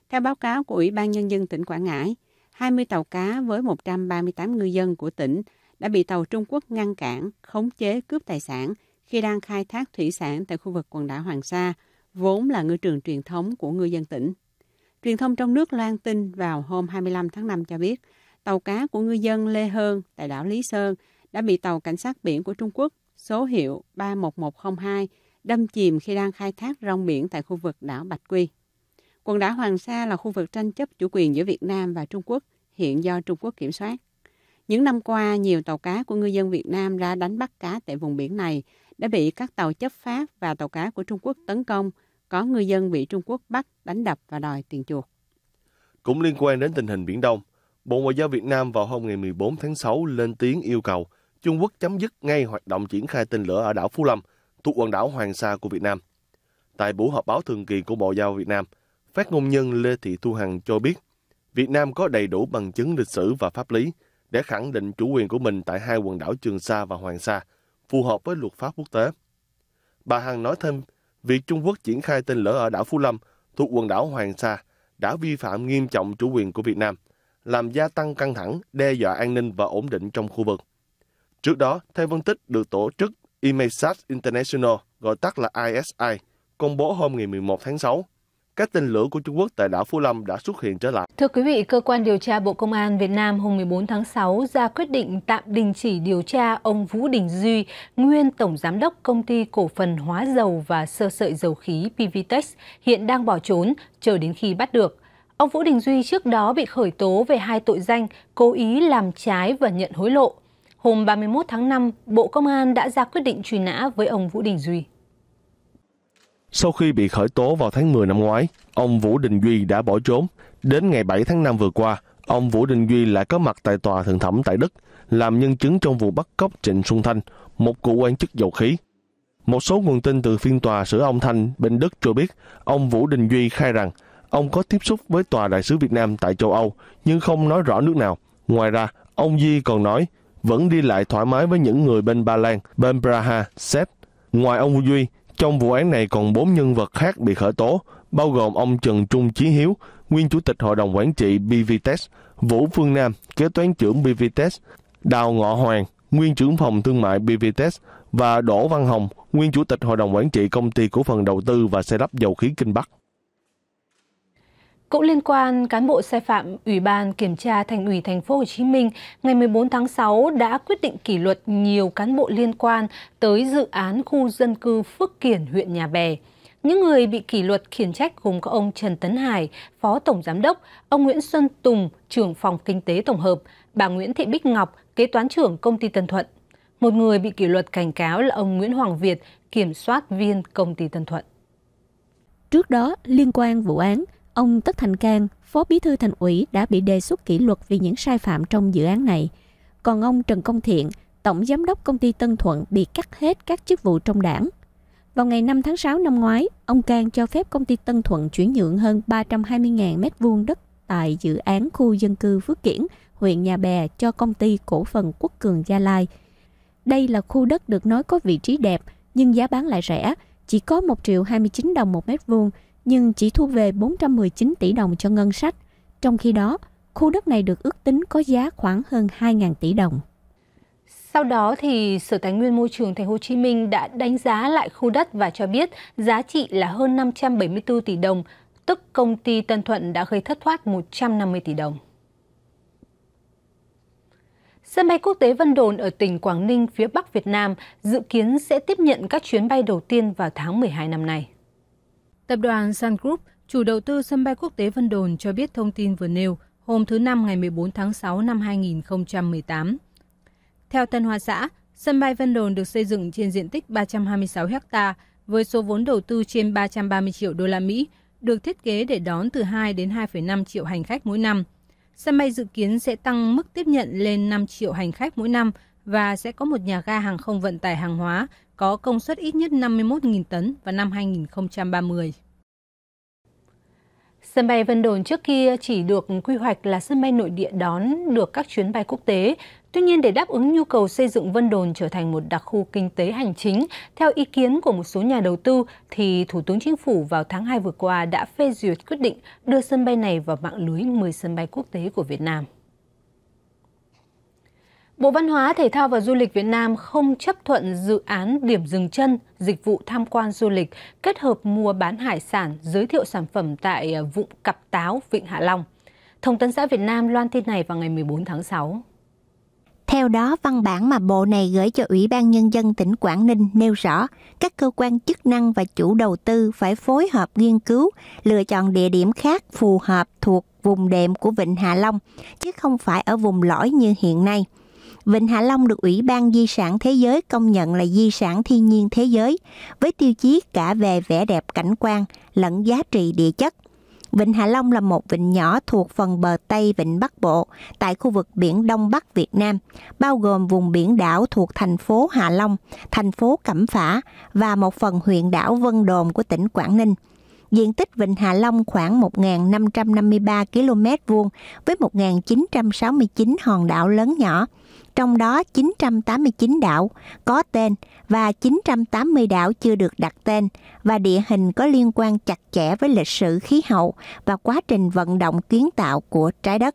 Theo báo cáo của Ủy ban Nhân dân tỉnh Quảng Ngãi, 20 tàu cá với 138 ngư dân của tỉnh đã bị tàu Trung Quốc ngăn cản, khống chế cướp tài sản – khi đang khai thác thủy sản tại khu vực quần đảo Hoàng Sa, vốn là ngư trường truyền thống của ngư dân tỉnh. Truyền thông trong nước loan tin vào hôm 25 tháng 5 cho biết, tàu cá của ngư dân Lê Hơn tại đảo Lý Sơn đã bị tàu cảnh sát biển của Trung Quốc số hiệu 31102 đâm chìm khi đang khai thác rong biển tại khu vực đảo Bạch Quy. Quần đảo Hoàng Sa là khu vực tranh chấp chủ quyền giữa Việt Nam và Trung Quốc, hiện do Trung Quốc kiểm soát. Những năm qua, nhiều tàu cá của ngư dân Việt Nam ra đánh bắt cá tại vùng biển này đã bị các tàu chấp Pháp và tàu cá của Trung Quốc tấn công, có ngư dân bị Trung Quốc bắt, đánh đập và đòi tiền chuộc. Cũng liên quan đến tình hình Biển Đông, Bộ Ngoại giao Việt Nam vào hôm ngày 14 tháng 6 lên tiếng yêu cầu Trung Quốc chấm dứt ngay hoạt động triển khai tên lửa ở đảo Phú Lâm, thuộc quần đảo Hoàng Sa của Việt Nam. Tại buổi họp báo thường kỳ của Bộ Giao Việt Nam, phát ngôn nhân Lê Thị Thu Hằng cho biết, Việt Nam có đầy đủ bằng chứng lịch sử và pháp lý để khẳng định chủ quyền của mình tại hai quần đảo Trường Sa và Hoàng Sa – phù hợp với luật pháp quốc tế. Bà Hằng nói thêm, việc Trung Quốc triển khai tên lửa ở đảo Phú Lâm thuộc quần đảo Hoàng Sa đã vi phạm nghiêm trọng chủ quyền của Việt Nam, làm gia tăng căng thẳng, đe dọa an ninh và ổn định trong khu vực. Trước đó, theo phân tích được tổ chức Imesat International, gọi tắt là ISI, công bố hôm ngày 11 tháng 6, các tên lửa của Trung Quốc tại đảo Phú Lâm đã xuất hiện trở lại. Thưa quý vị, Cơ quan điều tra Bộ Công an Việt Nam hôm 14 tháng 6 ra quyết định tạm đình chỉ điều tra ông Vũ Đình Duy, nguyên Tổng Giám đốc Công ty Cổ phần Hóa dầu và Sơ sợi dầu khí PVTEX, hiện đang bỏ trốn, chờ đến khi bắt được. Ông Vũ Đình Duy trước đó bị khởi tố về hai tội danh cố ý làm trái và nhận hối lộ. Hôm 31 tháng 5, Bộ Công an đã ra quyết định truy nã với ông Vũ Đình Duy. Sau khi bị khởi tố vào tháng 10 năm ngoái, ông Vũ Đình Duy đã bỏ trốn. Đến ngày 7 tháng 5 vừa qua, ông Vũ Đình Duy lại có mặt tại tòa thượng thẩm tại Đức, làm nhân chứng trong vụ bắt cóc Trịnh Xuân Thanh, một cựu quan chức dầu khí. Một số nguồn tin từ phiên tòa sửa ông Thanh bên Đức cho biết, ông Vũ Đình Duy khai rằng ông có tiếp xúc với tòa đại sứ Việt Nam tại châu Âu nhưng không nói rõ nước nào. Ngoài ra, ông Duy còn nói vẫn đi lại thoải mái với những người bên Ba Lan, bên Praha, Séc. Ngoài ông Duy, trong vụ án này còn 4 nhân vật khác bị khởi tố, bao gồm ông Trần Trung Chí Hiếu, nguyên chủ tịch hội đồng quản trị BVTES, Vũ Phương Nam, kế toán trưởng BVTES, Đào Ngọ Hoàng, nguyên trưởng phòng thương mại BVTES và Đỗ Văn Hồng, nguyên chủ tịch hội đồng quản trị công ty cổ phần đầu tư và xây lắp dầu khí Kinh Bắc. Cũng liên quan cán bộ sai phạm, Ủy ban kiểm tra Thành ủy Thành phố Hồ Chí Minh ngày 14 tháng 6 đã quyết định kỷ luật nhiều cán bộ liên quan tới dự án khu dân cư Phước Kiển, huyện Nhà Bè. Những người bị kỷ luật khiển trách gồm có ông Trần Tấn Hải, Phó Tổng Giám đốc, ông Nguyễn Xuân Tùng, trưởng phòng kinh tế tổng hợp, bà Nguyễn Thị Bích Ngọc, kế toán trưởng công ty Tân Thuận. Một người bị kỷ luật cảnh cáo là ông Nguyễn Hoàng Việt, kiểm soát viên công ty Tân Thuận. Trước đó, liên quan vụ án, Ông Tất Thành Cang, Phó Bí thư Thành ủy đã bị đề xuất kỷ luật vì những sai phạm trong dự án này. Còn ông Trần Công Thiện, Tổng Giám đốc Công ty Tân Thuận bị cắt hết các chức vụ trong đảng. Vào ngày 5 tháng 6 năm ngoái, ông Cang cho phép công ty Tân Thuận chuyển nhượng hơn 320.000 m2 đất tại dự án khu dân cư Phước Kiển, huyện Nhà Bè cho công ty cổ phần Quốc Cường Gia Lai. Đây là khu đất được nói có vị trí đẹp nhưng giá bán lại rẻ, chỉ có 1 triệu 29 đồng một mét vuông nhưng chỉ thu về 419 tỷ đồng cho ngân sách. Trong khi đó, khu đất này được ước tính có giá khoảng hơn 2.000 tỷ đồng. Sau đó thì Sở Tài nguyên Môi trường Thành phố Hồ Chí Minh đã đánh giá lại khu đất và cho biết giá trị là hơn 574 tỷ đồng, tức công ty Tân Thuận đã gây thất thoát 150 tỷ đồng. Sân bay quốc tế Vân Đồn ở tỉnh Quảng Ninh phía Bắc Việt Nam dự kiến sẽ tiếp nhận các chuyến bay đầu tiên vào tháng 12 năm nay. Tập đoàn Sun Group, chủ đầu tư sân bay quốc tế Vân Đồn cho biết thông tin vừa nêu hôm thứ Năm ngày 14 tháng 6 năm 2018. Theo Tân Hoa Xã, sân bay Vân Đồn được xây dựng trên diện tích 326 ha với số vốn đầu tư trên 330 triệu đô la Mỹ, được thiết kế để đón từ 2 đến 2,5 triệu hành khách mỗi năm. Sân bay dự kiến sẽ tăng mức tiếp nhận lên 5 triệu hành khách mỗi năm và sẽ có một nhà ga hàng không vận tải hàng hóa có công suất ít nhất 51.000 tấn vào năm 2030. Sân bay Vân Đồn trước kia chỉ được quy hoạch là sân bay nội địa đón được các chuyến bay quốc tế. Tuy nhiên, để đáp ứng nhu cầu xây dựng Vân Đồn trở thành một đặc khu kinh tế hành chính, theo ý kiến của một số nhà đầu tư, thì Thủ tướng Chính phủ vào tháng 2 vừa qua đã phê duyệt quyết định đưa sân bay này vào mạng lưới 10 sân bay quốc tế của Việt Nam. Bộ Văn hóa, Thể thao và Du lịch Việt Nam không chấp thuận dự án điểm dừng chân dịch vụ tham quan du lịch kết hợp mua bán hải sản giới thiệu sản phẩm tại à, vụng Cặp Táo, Vịnh Hạ Long. Thông tấn xã Việt Nam loan tin này vào ngày 14 tháng 6. Theo đó, văn bản mà bộ này gửi cho Ủy ban Nhân dân tỉnh Quảng Ninh nêu rõ, các cơ quan chức năng và chủ đầu tư phải phối hợp nghiên cứu, lựa chọn địa điểm khác phù hợp thuộc vùng đệm của Vịnh Hạ Long, chứ không phải ở vùng lõi như hiện nay. Vịnh Hạ Long được Ủy ban Di sản Thế giới công nhận là di sản thiên nhiên thế giới với tiêu chí cả về vẻ đẹp cảnh quan lẫn giá trị địa chất. Vịnh Hạ Long là một vịnh nhỏ thuộc phần bờ Tây Vịnh Bắc Bộ tại khu vực biển Đông Bắc Việt Nam, bao gồm vùng biển đảo thuộc thành phố Hạ Long, thành phố Cẩm Phả và một phần huyện đảo Vân Đồn của tỉnh Quảng Ninh. Diện tích Vịnh Hạ Long khoảng 1.553 km vuông với 1.969 hòn đảo lớn nhỏ trong đó 989 đảo có tên và 980 đảo chưa được đặt tên và địa hình có liên quan chặt chẽ với lịch sử khí hậu và quá trình vận động kiến tạo của trái đất.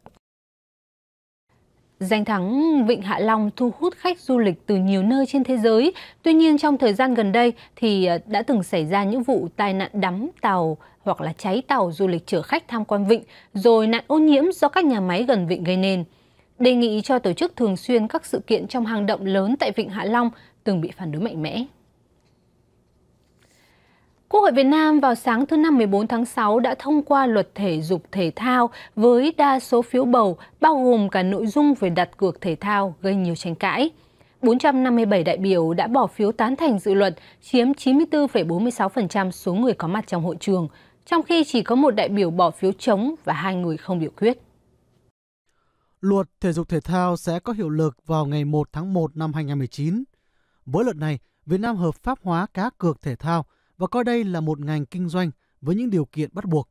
Danh thắng Vịnh Hạ Long thu hút khách du lịch từ nhiều nơi trên thế giới. Tuy nhiên trong thời gian gần đây thì ờ, đã từng xảy ra những vụ tai nạn đắm tàu hoặc là cháy tàu du lịch chở khách tham quan vịnh rồi nạn ô nhiễm do các nhà máy gần vịnh gây nên đề nghị cho tổ chức thường xuyên các sự kiện trong hang động lớn tại Vịnh Hạ Long từng bị phản đối mạnh mẽ. Quốc hội Việt Nam vào sáng thứ Năm 14 tháng 6 đã thông qua luật thể dục thể thao với đa số phiếu bầu, bao gồm cả nội dung về đặt cược thể thao gây nhiều tranh cãi. 457 đại biểu đã bỏ phiếu tán thành dự luật, chiếm 94,46% số người có mặt trong hội trường, trong khi chỉ có một đại biểu bỏ phiếu chống và hai người không biểu quyết luật thể dục thể thao sẽ có hiệu lực vào ngày 1 tháng 1 năm 2019. Với luật này, Việt Nam hợp pháp hóa cá cược thể thao và coi đây là một ngành kinh doanh với những điều kiện bắt buộc.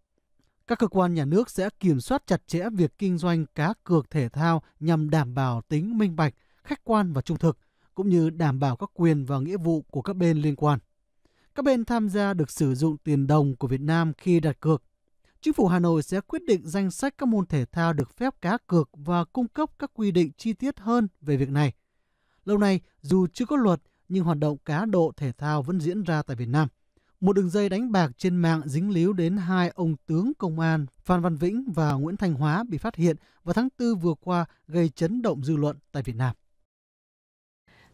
Các cơ quan nhà nước sẽ kiểm soát chặt chẽ việc kinh doanh cá cược thể thao nhằm đảm bảo tính minh bạch, khách quan và trung thực, cũng như đảm bảo các quyền và nghĩa vụ của các bên liên quan. Các bên tham gia được sử dụng tiền đồng của Việt Nam khi đặt cược Chính phủ Hà Nội sẽ quyết định danh sách các môn thể thao được phép cá cược và cung cấp các quy định chi tiết hơn về việc này. Lâu nay, dù chưa có luật, nhưng hoạt động cá độ thể thao vẫn diễn ra tại Việt Nam. Một đường dây đánh bạc trên mạng dính líu đến hai ông tướng công an Phan Văn Vĩnh và Nguyễn Thành Hóa bị phát hiện vào tháng 4 vừa qua gây chấn động dư luận tại Việt Nam.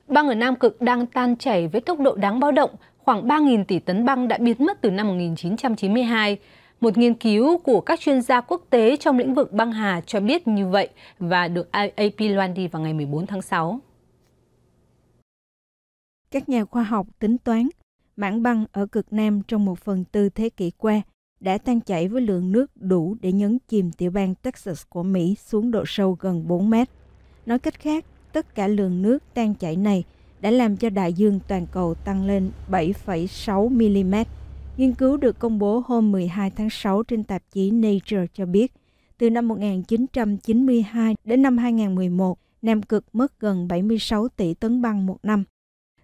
Băng ở Nam Cực đang tan chảy với tốc độ đáng báo động, khoảng 3.000 tỷ tấn băng đã biến mất từ năm 1992. Một nghiên cứu của các chuyên gia quốc tế trong lĩnh vực băng hà cho biết như vậy và được AP loan đi vào ngày 14 tháng 6. Các nhà khoa học tính toán, mảng băng ở cực Nam trong một phần tư thế kỷ qua đã tan chảy với lượng nước đủ để nhấn chìm tiểu bang Texas của Mỹ xuống độ sâu gần 4 mét. Nói cách khác, tất cả lượng nước tan chảy này đã làm cho đại dương toàn cầu tăng lên 7,6 mm Nghiên cứu được công bố hôm 12 tháng 6 trên tạp chí Nature cho biết, từ năm 1992 đến năm 2011, Nam Cực mất gần 76 tỷ tấn băng một năm.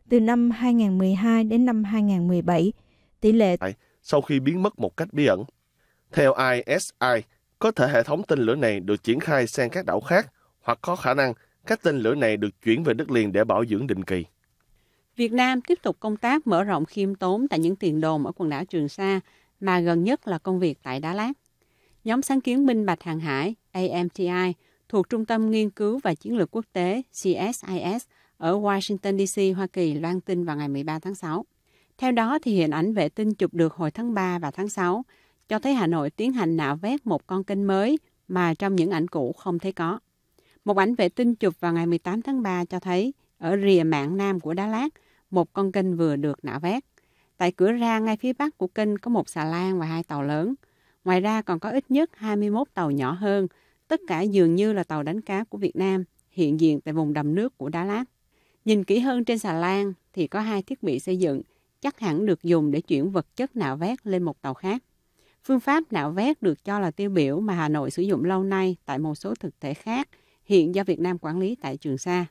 Từ năm 2012 đến năm 2017, tỷ lệ sau khi biến mất một cách bí ẩn. Theo ISI, có thể hệ thống tên lửa này được triển khai sang các đảo khác hoặc có khả năng các tên lửa này được chuyển về đất liền để bảo dưỡng định kỳ. Việt Nam tiếp tục công tác mở rộng khiêm tốn tại những tiền đồn ở quần đảo Trường Sa, mà gần nhất là công việc tại Đá Lát. Nhóm sáng kiến minh bạch hàng hải AMTI thuộc Trung tâm Nghiên cứu và Chiến lược Quốc tế CSIS ở Washington DC, Hoa Kỳ loan tin vào ngày 13 tháng 6. Theo đó, thì hiện ảnh vệ tinh chụp được hồi tháng 3 và tháng 6 cho thấy Hà Nội tiến hành nạo vét một con kênh mới mà trong những ảnh cũ không thấy có. Một ảnh vệ tinh chụp vào ngày 18 tháng 3 cho thấy ở rìa mạng nam của Đá Lát, một con kênh vừa được nạo vét. Tại cửa ra ngay phía bắc của kênh có một xà lan và hai tàu lớn. Ngoài ra còn có ít nhất 21 tàu nhỏ hơn, tất cả dường như là tàu đánh cá của Việt Nam, hiện diện tại vùng đầm nước của Đá Lát. Nhìn kỹ hơn trên xà lan thì có hai thiết bị xây dựng, chắc hẳn được dùng để chuyển vật chất nạo vét lên một tàu khác. Phương pháp nạo vét được cho là tiêu biểu mà Hà Nội sử dụng lâu nay tại một số thực thể khác, hiện do Việt Nam quản lý tại Trường Sa.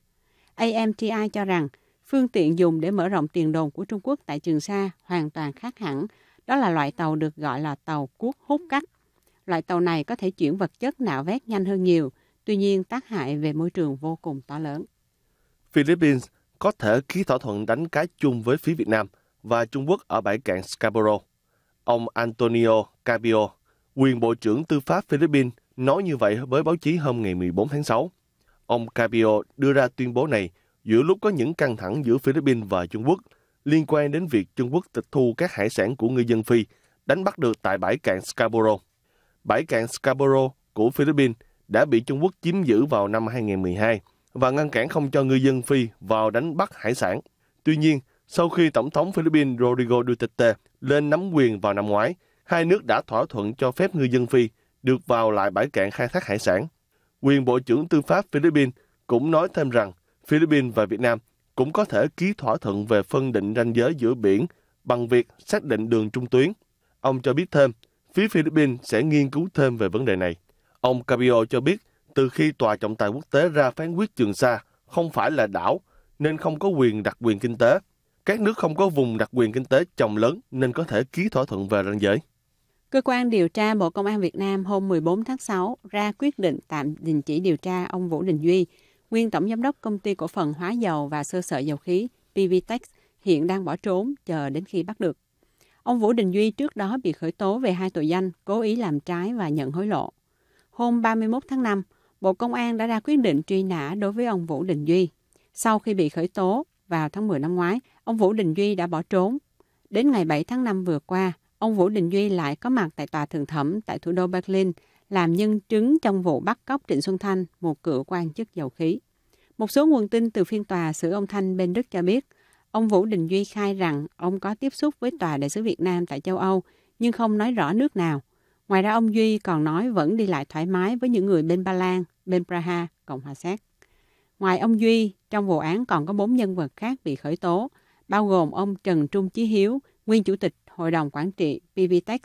AMTI cho rằng phương tiện dùng để mở rộng tiền đồn của Trung Quốc tại Trường Sa hoàn toàn khác hẳn. Đó là loại tàu được gọi là tàu cuốc hút cắt. Loại tàu này có thể chuyển vật chất nạo vét nhanh hơn nhiều, tuy nhiên tác hại về môi trường vô cùng to lớn. Philippines có thể ký thỏa thuận đánh cá chung với phía Việt Nam và Trung Quốc ở bãi cạn Scarborough. Ông Antonio Cabio, quyền Bộ trưởng Tư pháp Philippines, nói như vậy với báo chí hôm ngày 14 tháng 6. Ông Cabio đưa ra tuyên bố này giữa lúc có những căng thẳng giữa Philippines và Trung Quốc liên quan đến việc Trung Quốc tịch thu các hải sản của ngư dân Phi đánh bắt được tại bãi cạn Scarborough. Bãi cạn Scarborough của Philippines đã bị Trung Quốc chiếm giữ vào năm 2012 và ngăn cản không cho ngư dân Phi vào đánh bắt hải sản. Tuy nhiên, sau khi Tổng thống Philippines Rodrigo Duterte lên nắm quyền vào năm ngoái, hai nước đã thỏa thuận cho phép ngư dân Phi được vào lại bãi cạn khai thác hải sản quyền Bộ trưởng Tư pháp Philippines cũng nói thêm rằng Philippines và Việt Nam cũng có thể ký thỏa thuận về phân định ranh giới giữa biển bằng việc xác định đường trung tuyến. Ông cho biết thêm, phía Philippines sẽ nghiên cứu thêm về vấn đề này. Ông Cabio cho biết, từ khi Tòa trọng tài quốc tế ra phán quyết Trường Sa không phải là đảo, nên không có quyền đặc quyền kinh tế. Các nước không có vùng đặc quyền kinh tế chồng lớn nên có thể ký thỏa thuận về ranh giới. Cơ quan điều tra Bộ Công an Việt Nam hôm 14 tháng 6 ra quyết định tạm đình chỉ điều tra ông Vũ Đình Duy, nguyên tổng giám đốc công ty cổ phần hóa dầu và sơ sợi dầu khí PVTEX, hiện đang bỏ trốn chờ đến khi bắt được. Ông Vũ Đình Duy trước đó bị khởi tố về hai tội danh cố ý làm trái và nhận hối lộ. Hôm 31 tháng 5, Bộ Công an đã ra quyết định truy nã đối với ông Vũ Đình Duy. Sau khi bị khởi tố vào tháng 10 năm ngoái, ông Vũ Đình Duy đã bỏ trốn. Đến ngày 7 tháng 5 vừa qua, Ông Vũ Đình Duy lại có mặt tại tòa thượng thẩm tại thủ đô Berlin làm nhân chứng trong vụ bắt cóc Trịnh Xuân Thanh, một cựu quan chức dầu khí. Một số nguồn tin từ phiên tòa xử ông Thanh bên Đức cho biết, ông Vũ Đình Duy khai rằng ông có tiếp xúc với tòa đại sứ Việt Nam tại châu Âu, nhưng không nói rõ nước nào. Ngoài ra ông Duy còn nói vẫn đi lại thoải mái với những người bên Ba Lan, bên Praha, Cộng hòa Séc. Ngoài ông Duy, trong vụ án còn có bốn nhân vật khác bị khởi tố, bao gồm ông Trần Trung Chí Hiếu, nguyên chủ tịch Hội đồng Quản trị PVTEX,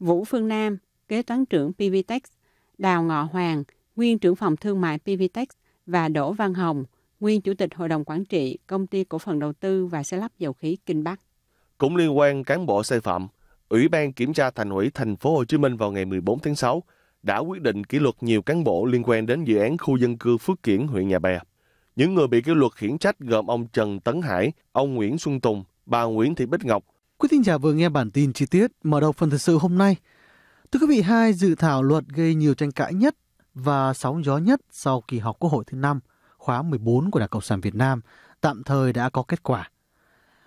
Vũ Phương Nam, Kế toán trưởng PVTEX, Đào Ngọ Hoàng, Nguyên trưởng phòng thương mại PVTEX và Đỗ Văn Hồng, Nguyên Chủ tịch Hội đồng Quản trị Công ty Cổ phần Đầu tư và Xe lắp dầu khí Kinh Bắc. Cũng liên quan cán bộ sai phạm, Ủy ban Kiểm tra Thành ủy Thành phố Hồ Chí Minh vào ngày 14 tháng 6 đã quyết định kỷ luật nhiều cán bộ liên quan đến dự án khu dân cư Phước Kiển, huyện Nhà Bè. Những người bị kỷ luật khiển trách gồm ông Trần Tấn Hải, ông Nguyễn Xuân Tùng, bà Nguyễn Thị Bích Ngọc, Quý thính giả vừa nghe bản tin chi tiết mở đầu phần thực sự hôm nay. Thưa quý vị, hai dự thảo luật gây nhiều tranh cãi nhất và sóng gió nhất sau kỳ họp Quốc hội thứ năm khóa 14 của Đảng Cộng sản Việt Nam tạm thời đã có kết quả.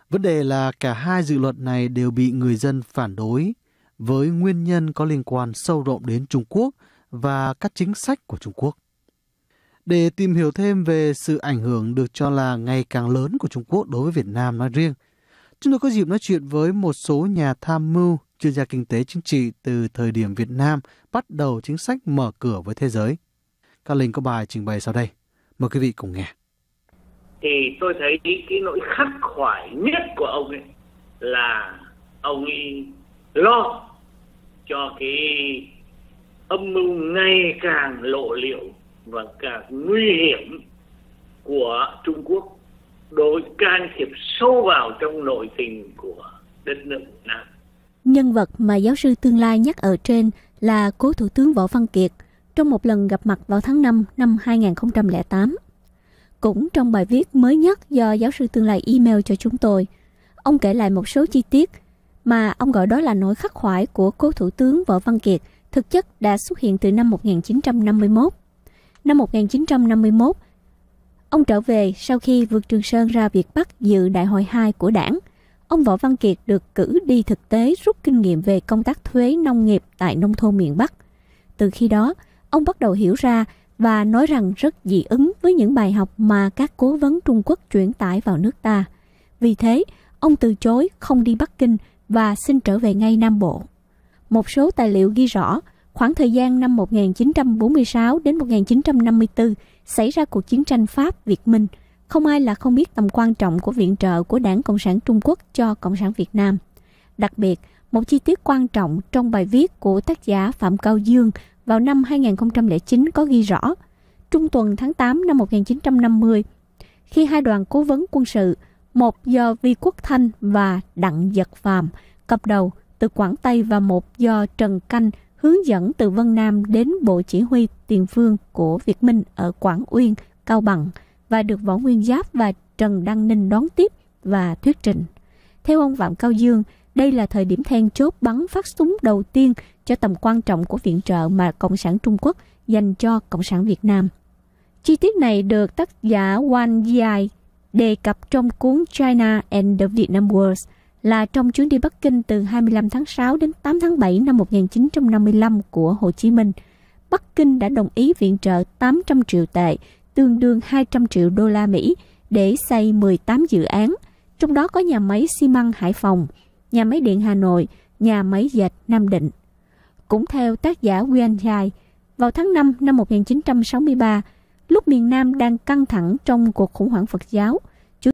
Vấn đề là cả hai dự luật này đều bị người dân phản đối với nguyên nhân có liên quan sâu rộng đến Trung Quốc và các chính sách của Trung Quốc. Để tìm hiểu thêm về sự ảnh hưởng được cho là ngày càng lớn của Trung Quốc đối với Việt Nam nói riêng – Chúng tôi có dịp nói chuyện với một số nhà tham mưu, chuyên gia kinh tế chính trị từ thời điểm Việt Nam bắt đầu chính sách mở cửa với thế giới. Các Linh có bài trình bày sau đây. Mời quý vị cùng nghe. Thì tôi thấy cái nỗi khắc khoải nhất của ông ấy là ông ấy lo cho cái âm mưu ngày càng lộ liễu và càng nguy hiểm của Trung Quốc đội can thiệp sâu vào trong nội tình của đất nước Việt Nam. Nhân vật mà giáo sư tương lai nhắc ở trên là cố thủ tướng Võ Văn Kiệt trong một lần gặp mặt vào tháng 5 năm 2008. Cũng trong bài viết mới nhất do giáo sư tương lai email cho chúng tôi, ông kể lại một số chi tiết mà ông gọi đó là nỗi khắc khoải của cố thủ tướng Võ Văn Kiệt thực chất đã xuất hiện từ năm 1951. Năm 1951, Ông trở về sau khi Vượt Trường Sơn ra Việt Bắc dự đại hội 2 của đảng. Ông Võ Văn Kiệt được cử đi thực tế rút kinh nghiệm về công tác thuế nông nghiệp tại nông thôn miền Bắc. Từ khi đó, ông bắt đầu hiểu ra và nói rằng rất dị ứng với những bài học mà các cố vấn Trung Quốc chuyển tải vào nước ta. Vì thế, ông từ chối không đi Bắc Kinh và xin trở về ngay Nam Bộ. Một số tài liệu ghi rõ, khoảng thời gian năm 1946 đến 1954 xảy ra cuộc chiến tranh Pháp Việt Minh, không ai là không biết tầm quan trọng của viện trợ của Đảng Cộng sản Trung Quốc cho Cộng sản Việt Nam. Đặc biệt, một chi tiết quan trọng trong bài viết của tác giả Phạm Cao Dương vào năm 2009 có ghi rõ, trung tuần tháng 8 năm 1950, khi hai đoàn cố vấn quân sự, một do Vi Quốc Thanh và Đặng Giật Phàm cầm đầu từ Quảng Tây và một do Trần Canh hướng dẫn từ Vân Nam đến Bộ Chỉ huy Tiền phương của Việt Minh ở Quảng Uyên, Cao Bằng và được Võ Nguyên Giáp và Trần Đăng Ninh đón tiếp và thuyết trình. Theo ông Vạm Cao Dương, đây là thời điểm then chốt bắn phát súng đầu tiên cho tầm quan trọng của viện trợ mà Cộng sản Trung Quốc dành cho Cộng sản Việt Nam. Chi tiết này được tác giả Wang Yi đề cập trong cuốn China and the Vietnam Wars – là trong chuyến đi Bắc Kinh từ 25 tháng 6 đến 8 tháng 7 năm 1955 của Hồ Chí Minh, Bắc Kinh đã đồng ý viện trợ 800 triệu tệ, tương đương 200 triệu đô la Mỹ để xây 18 dự án, trong đó có nhà máy xi măng Hải Phòng, nhà máy điện Hà Nội, nhà máy dệt Nam Định. Cũng theo tác giả Nguyen Chai, vào tháng 5 năm 1963, lúc miền Nam đang căng thẳng trong cuộc khủng hoảng Phật giáo –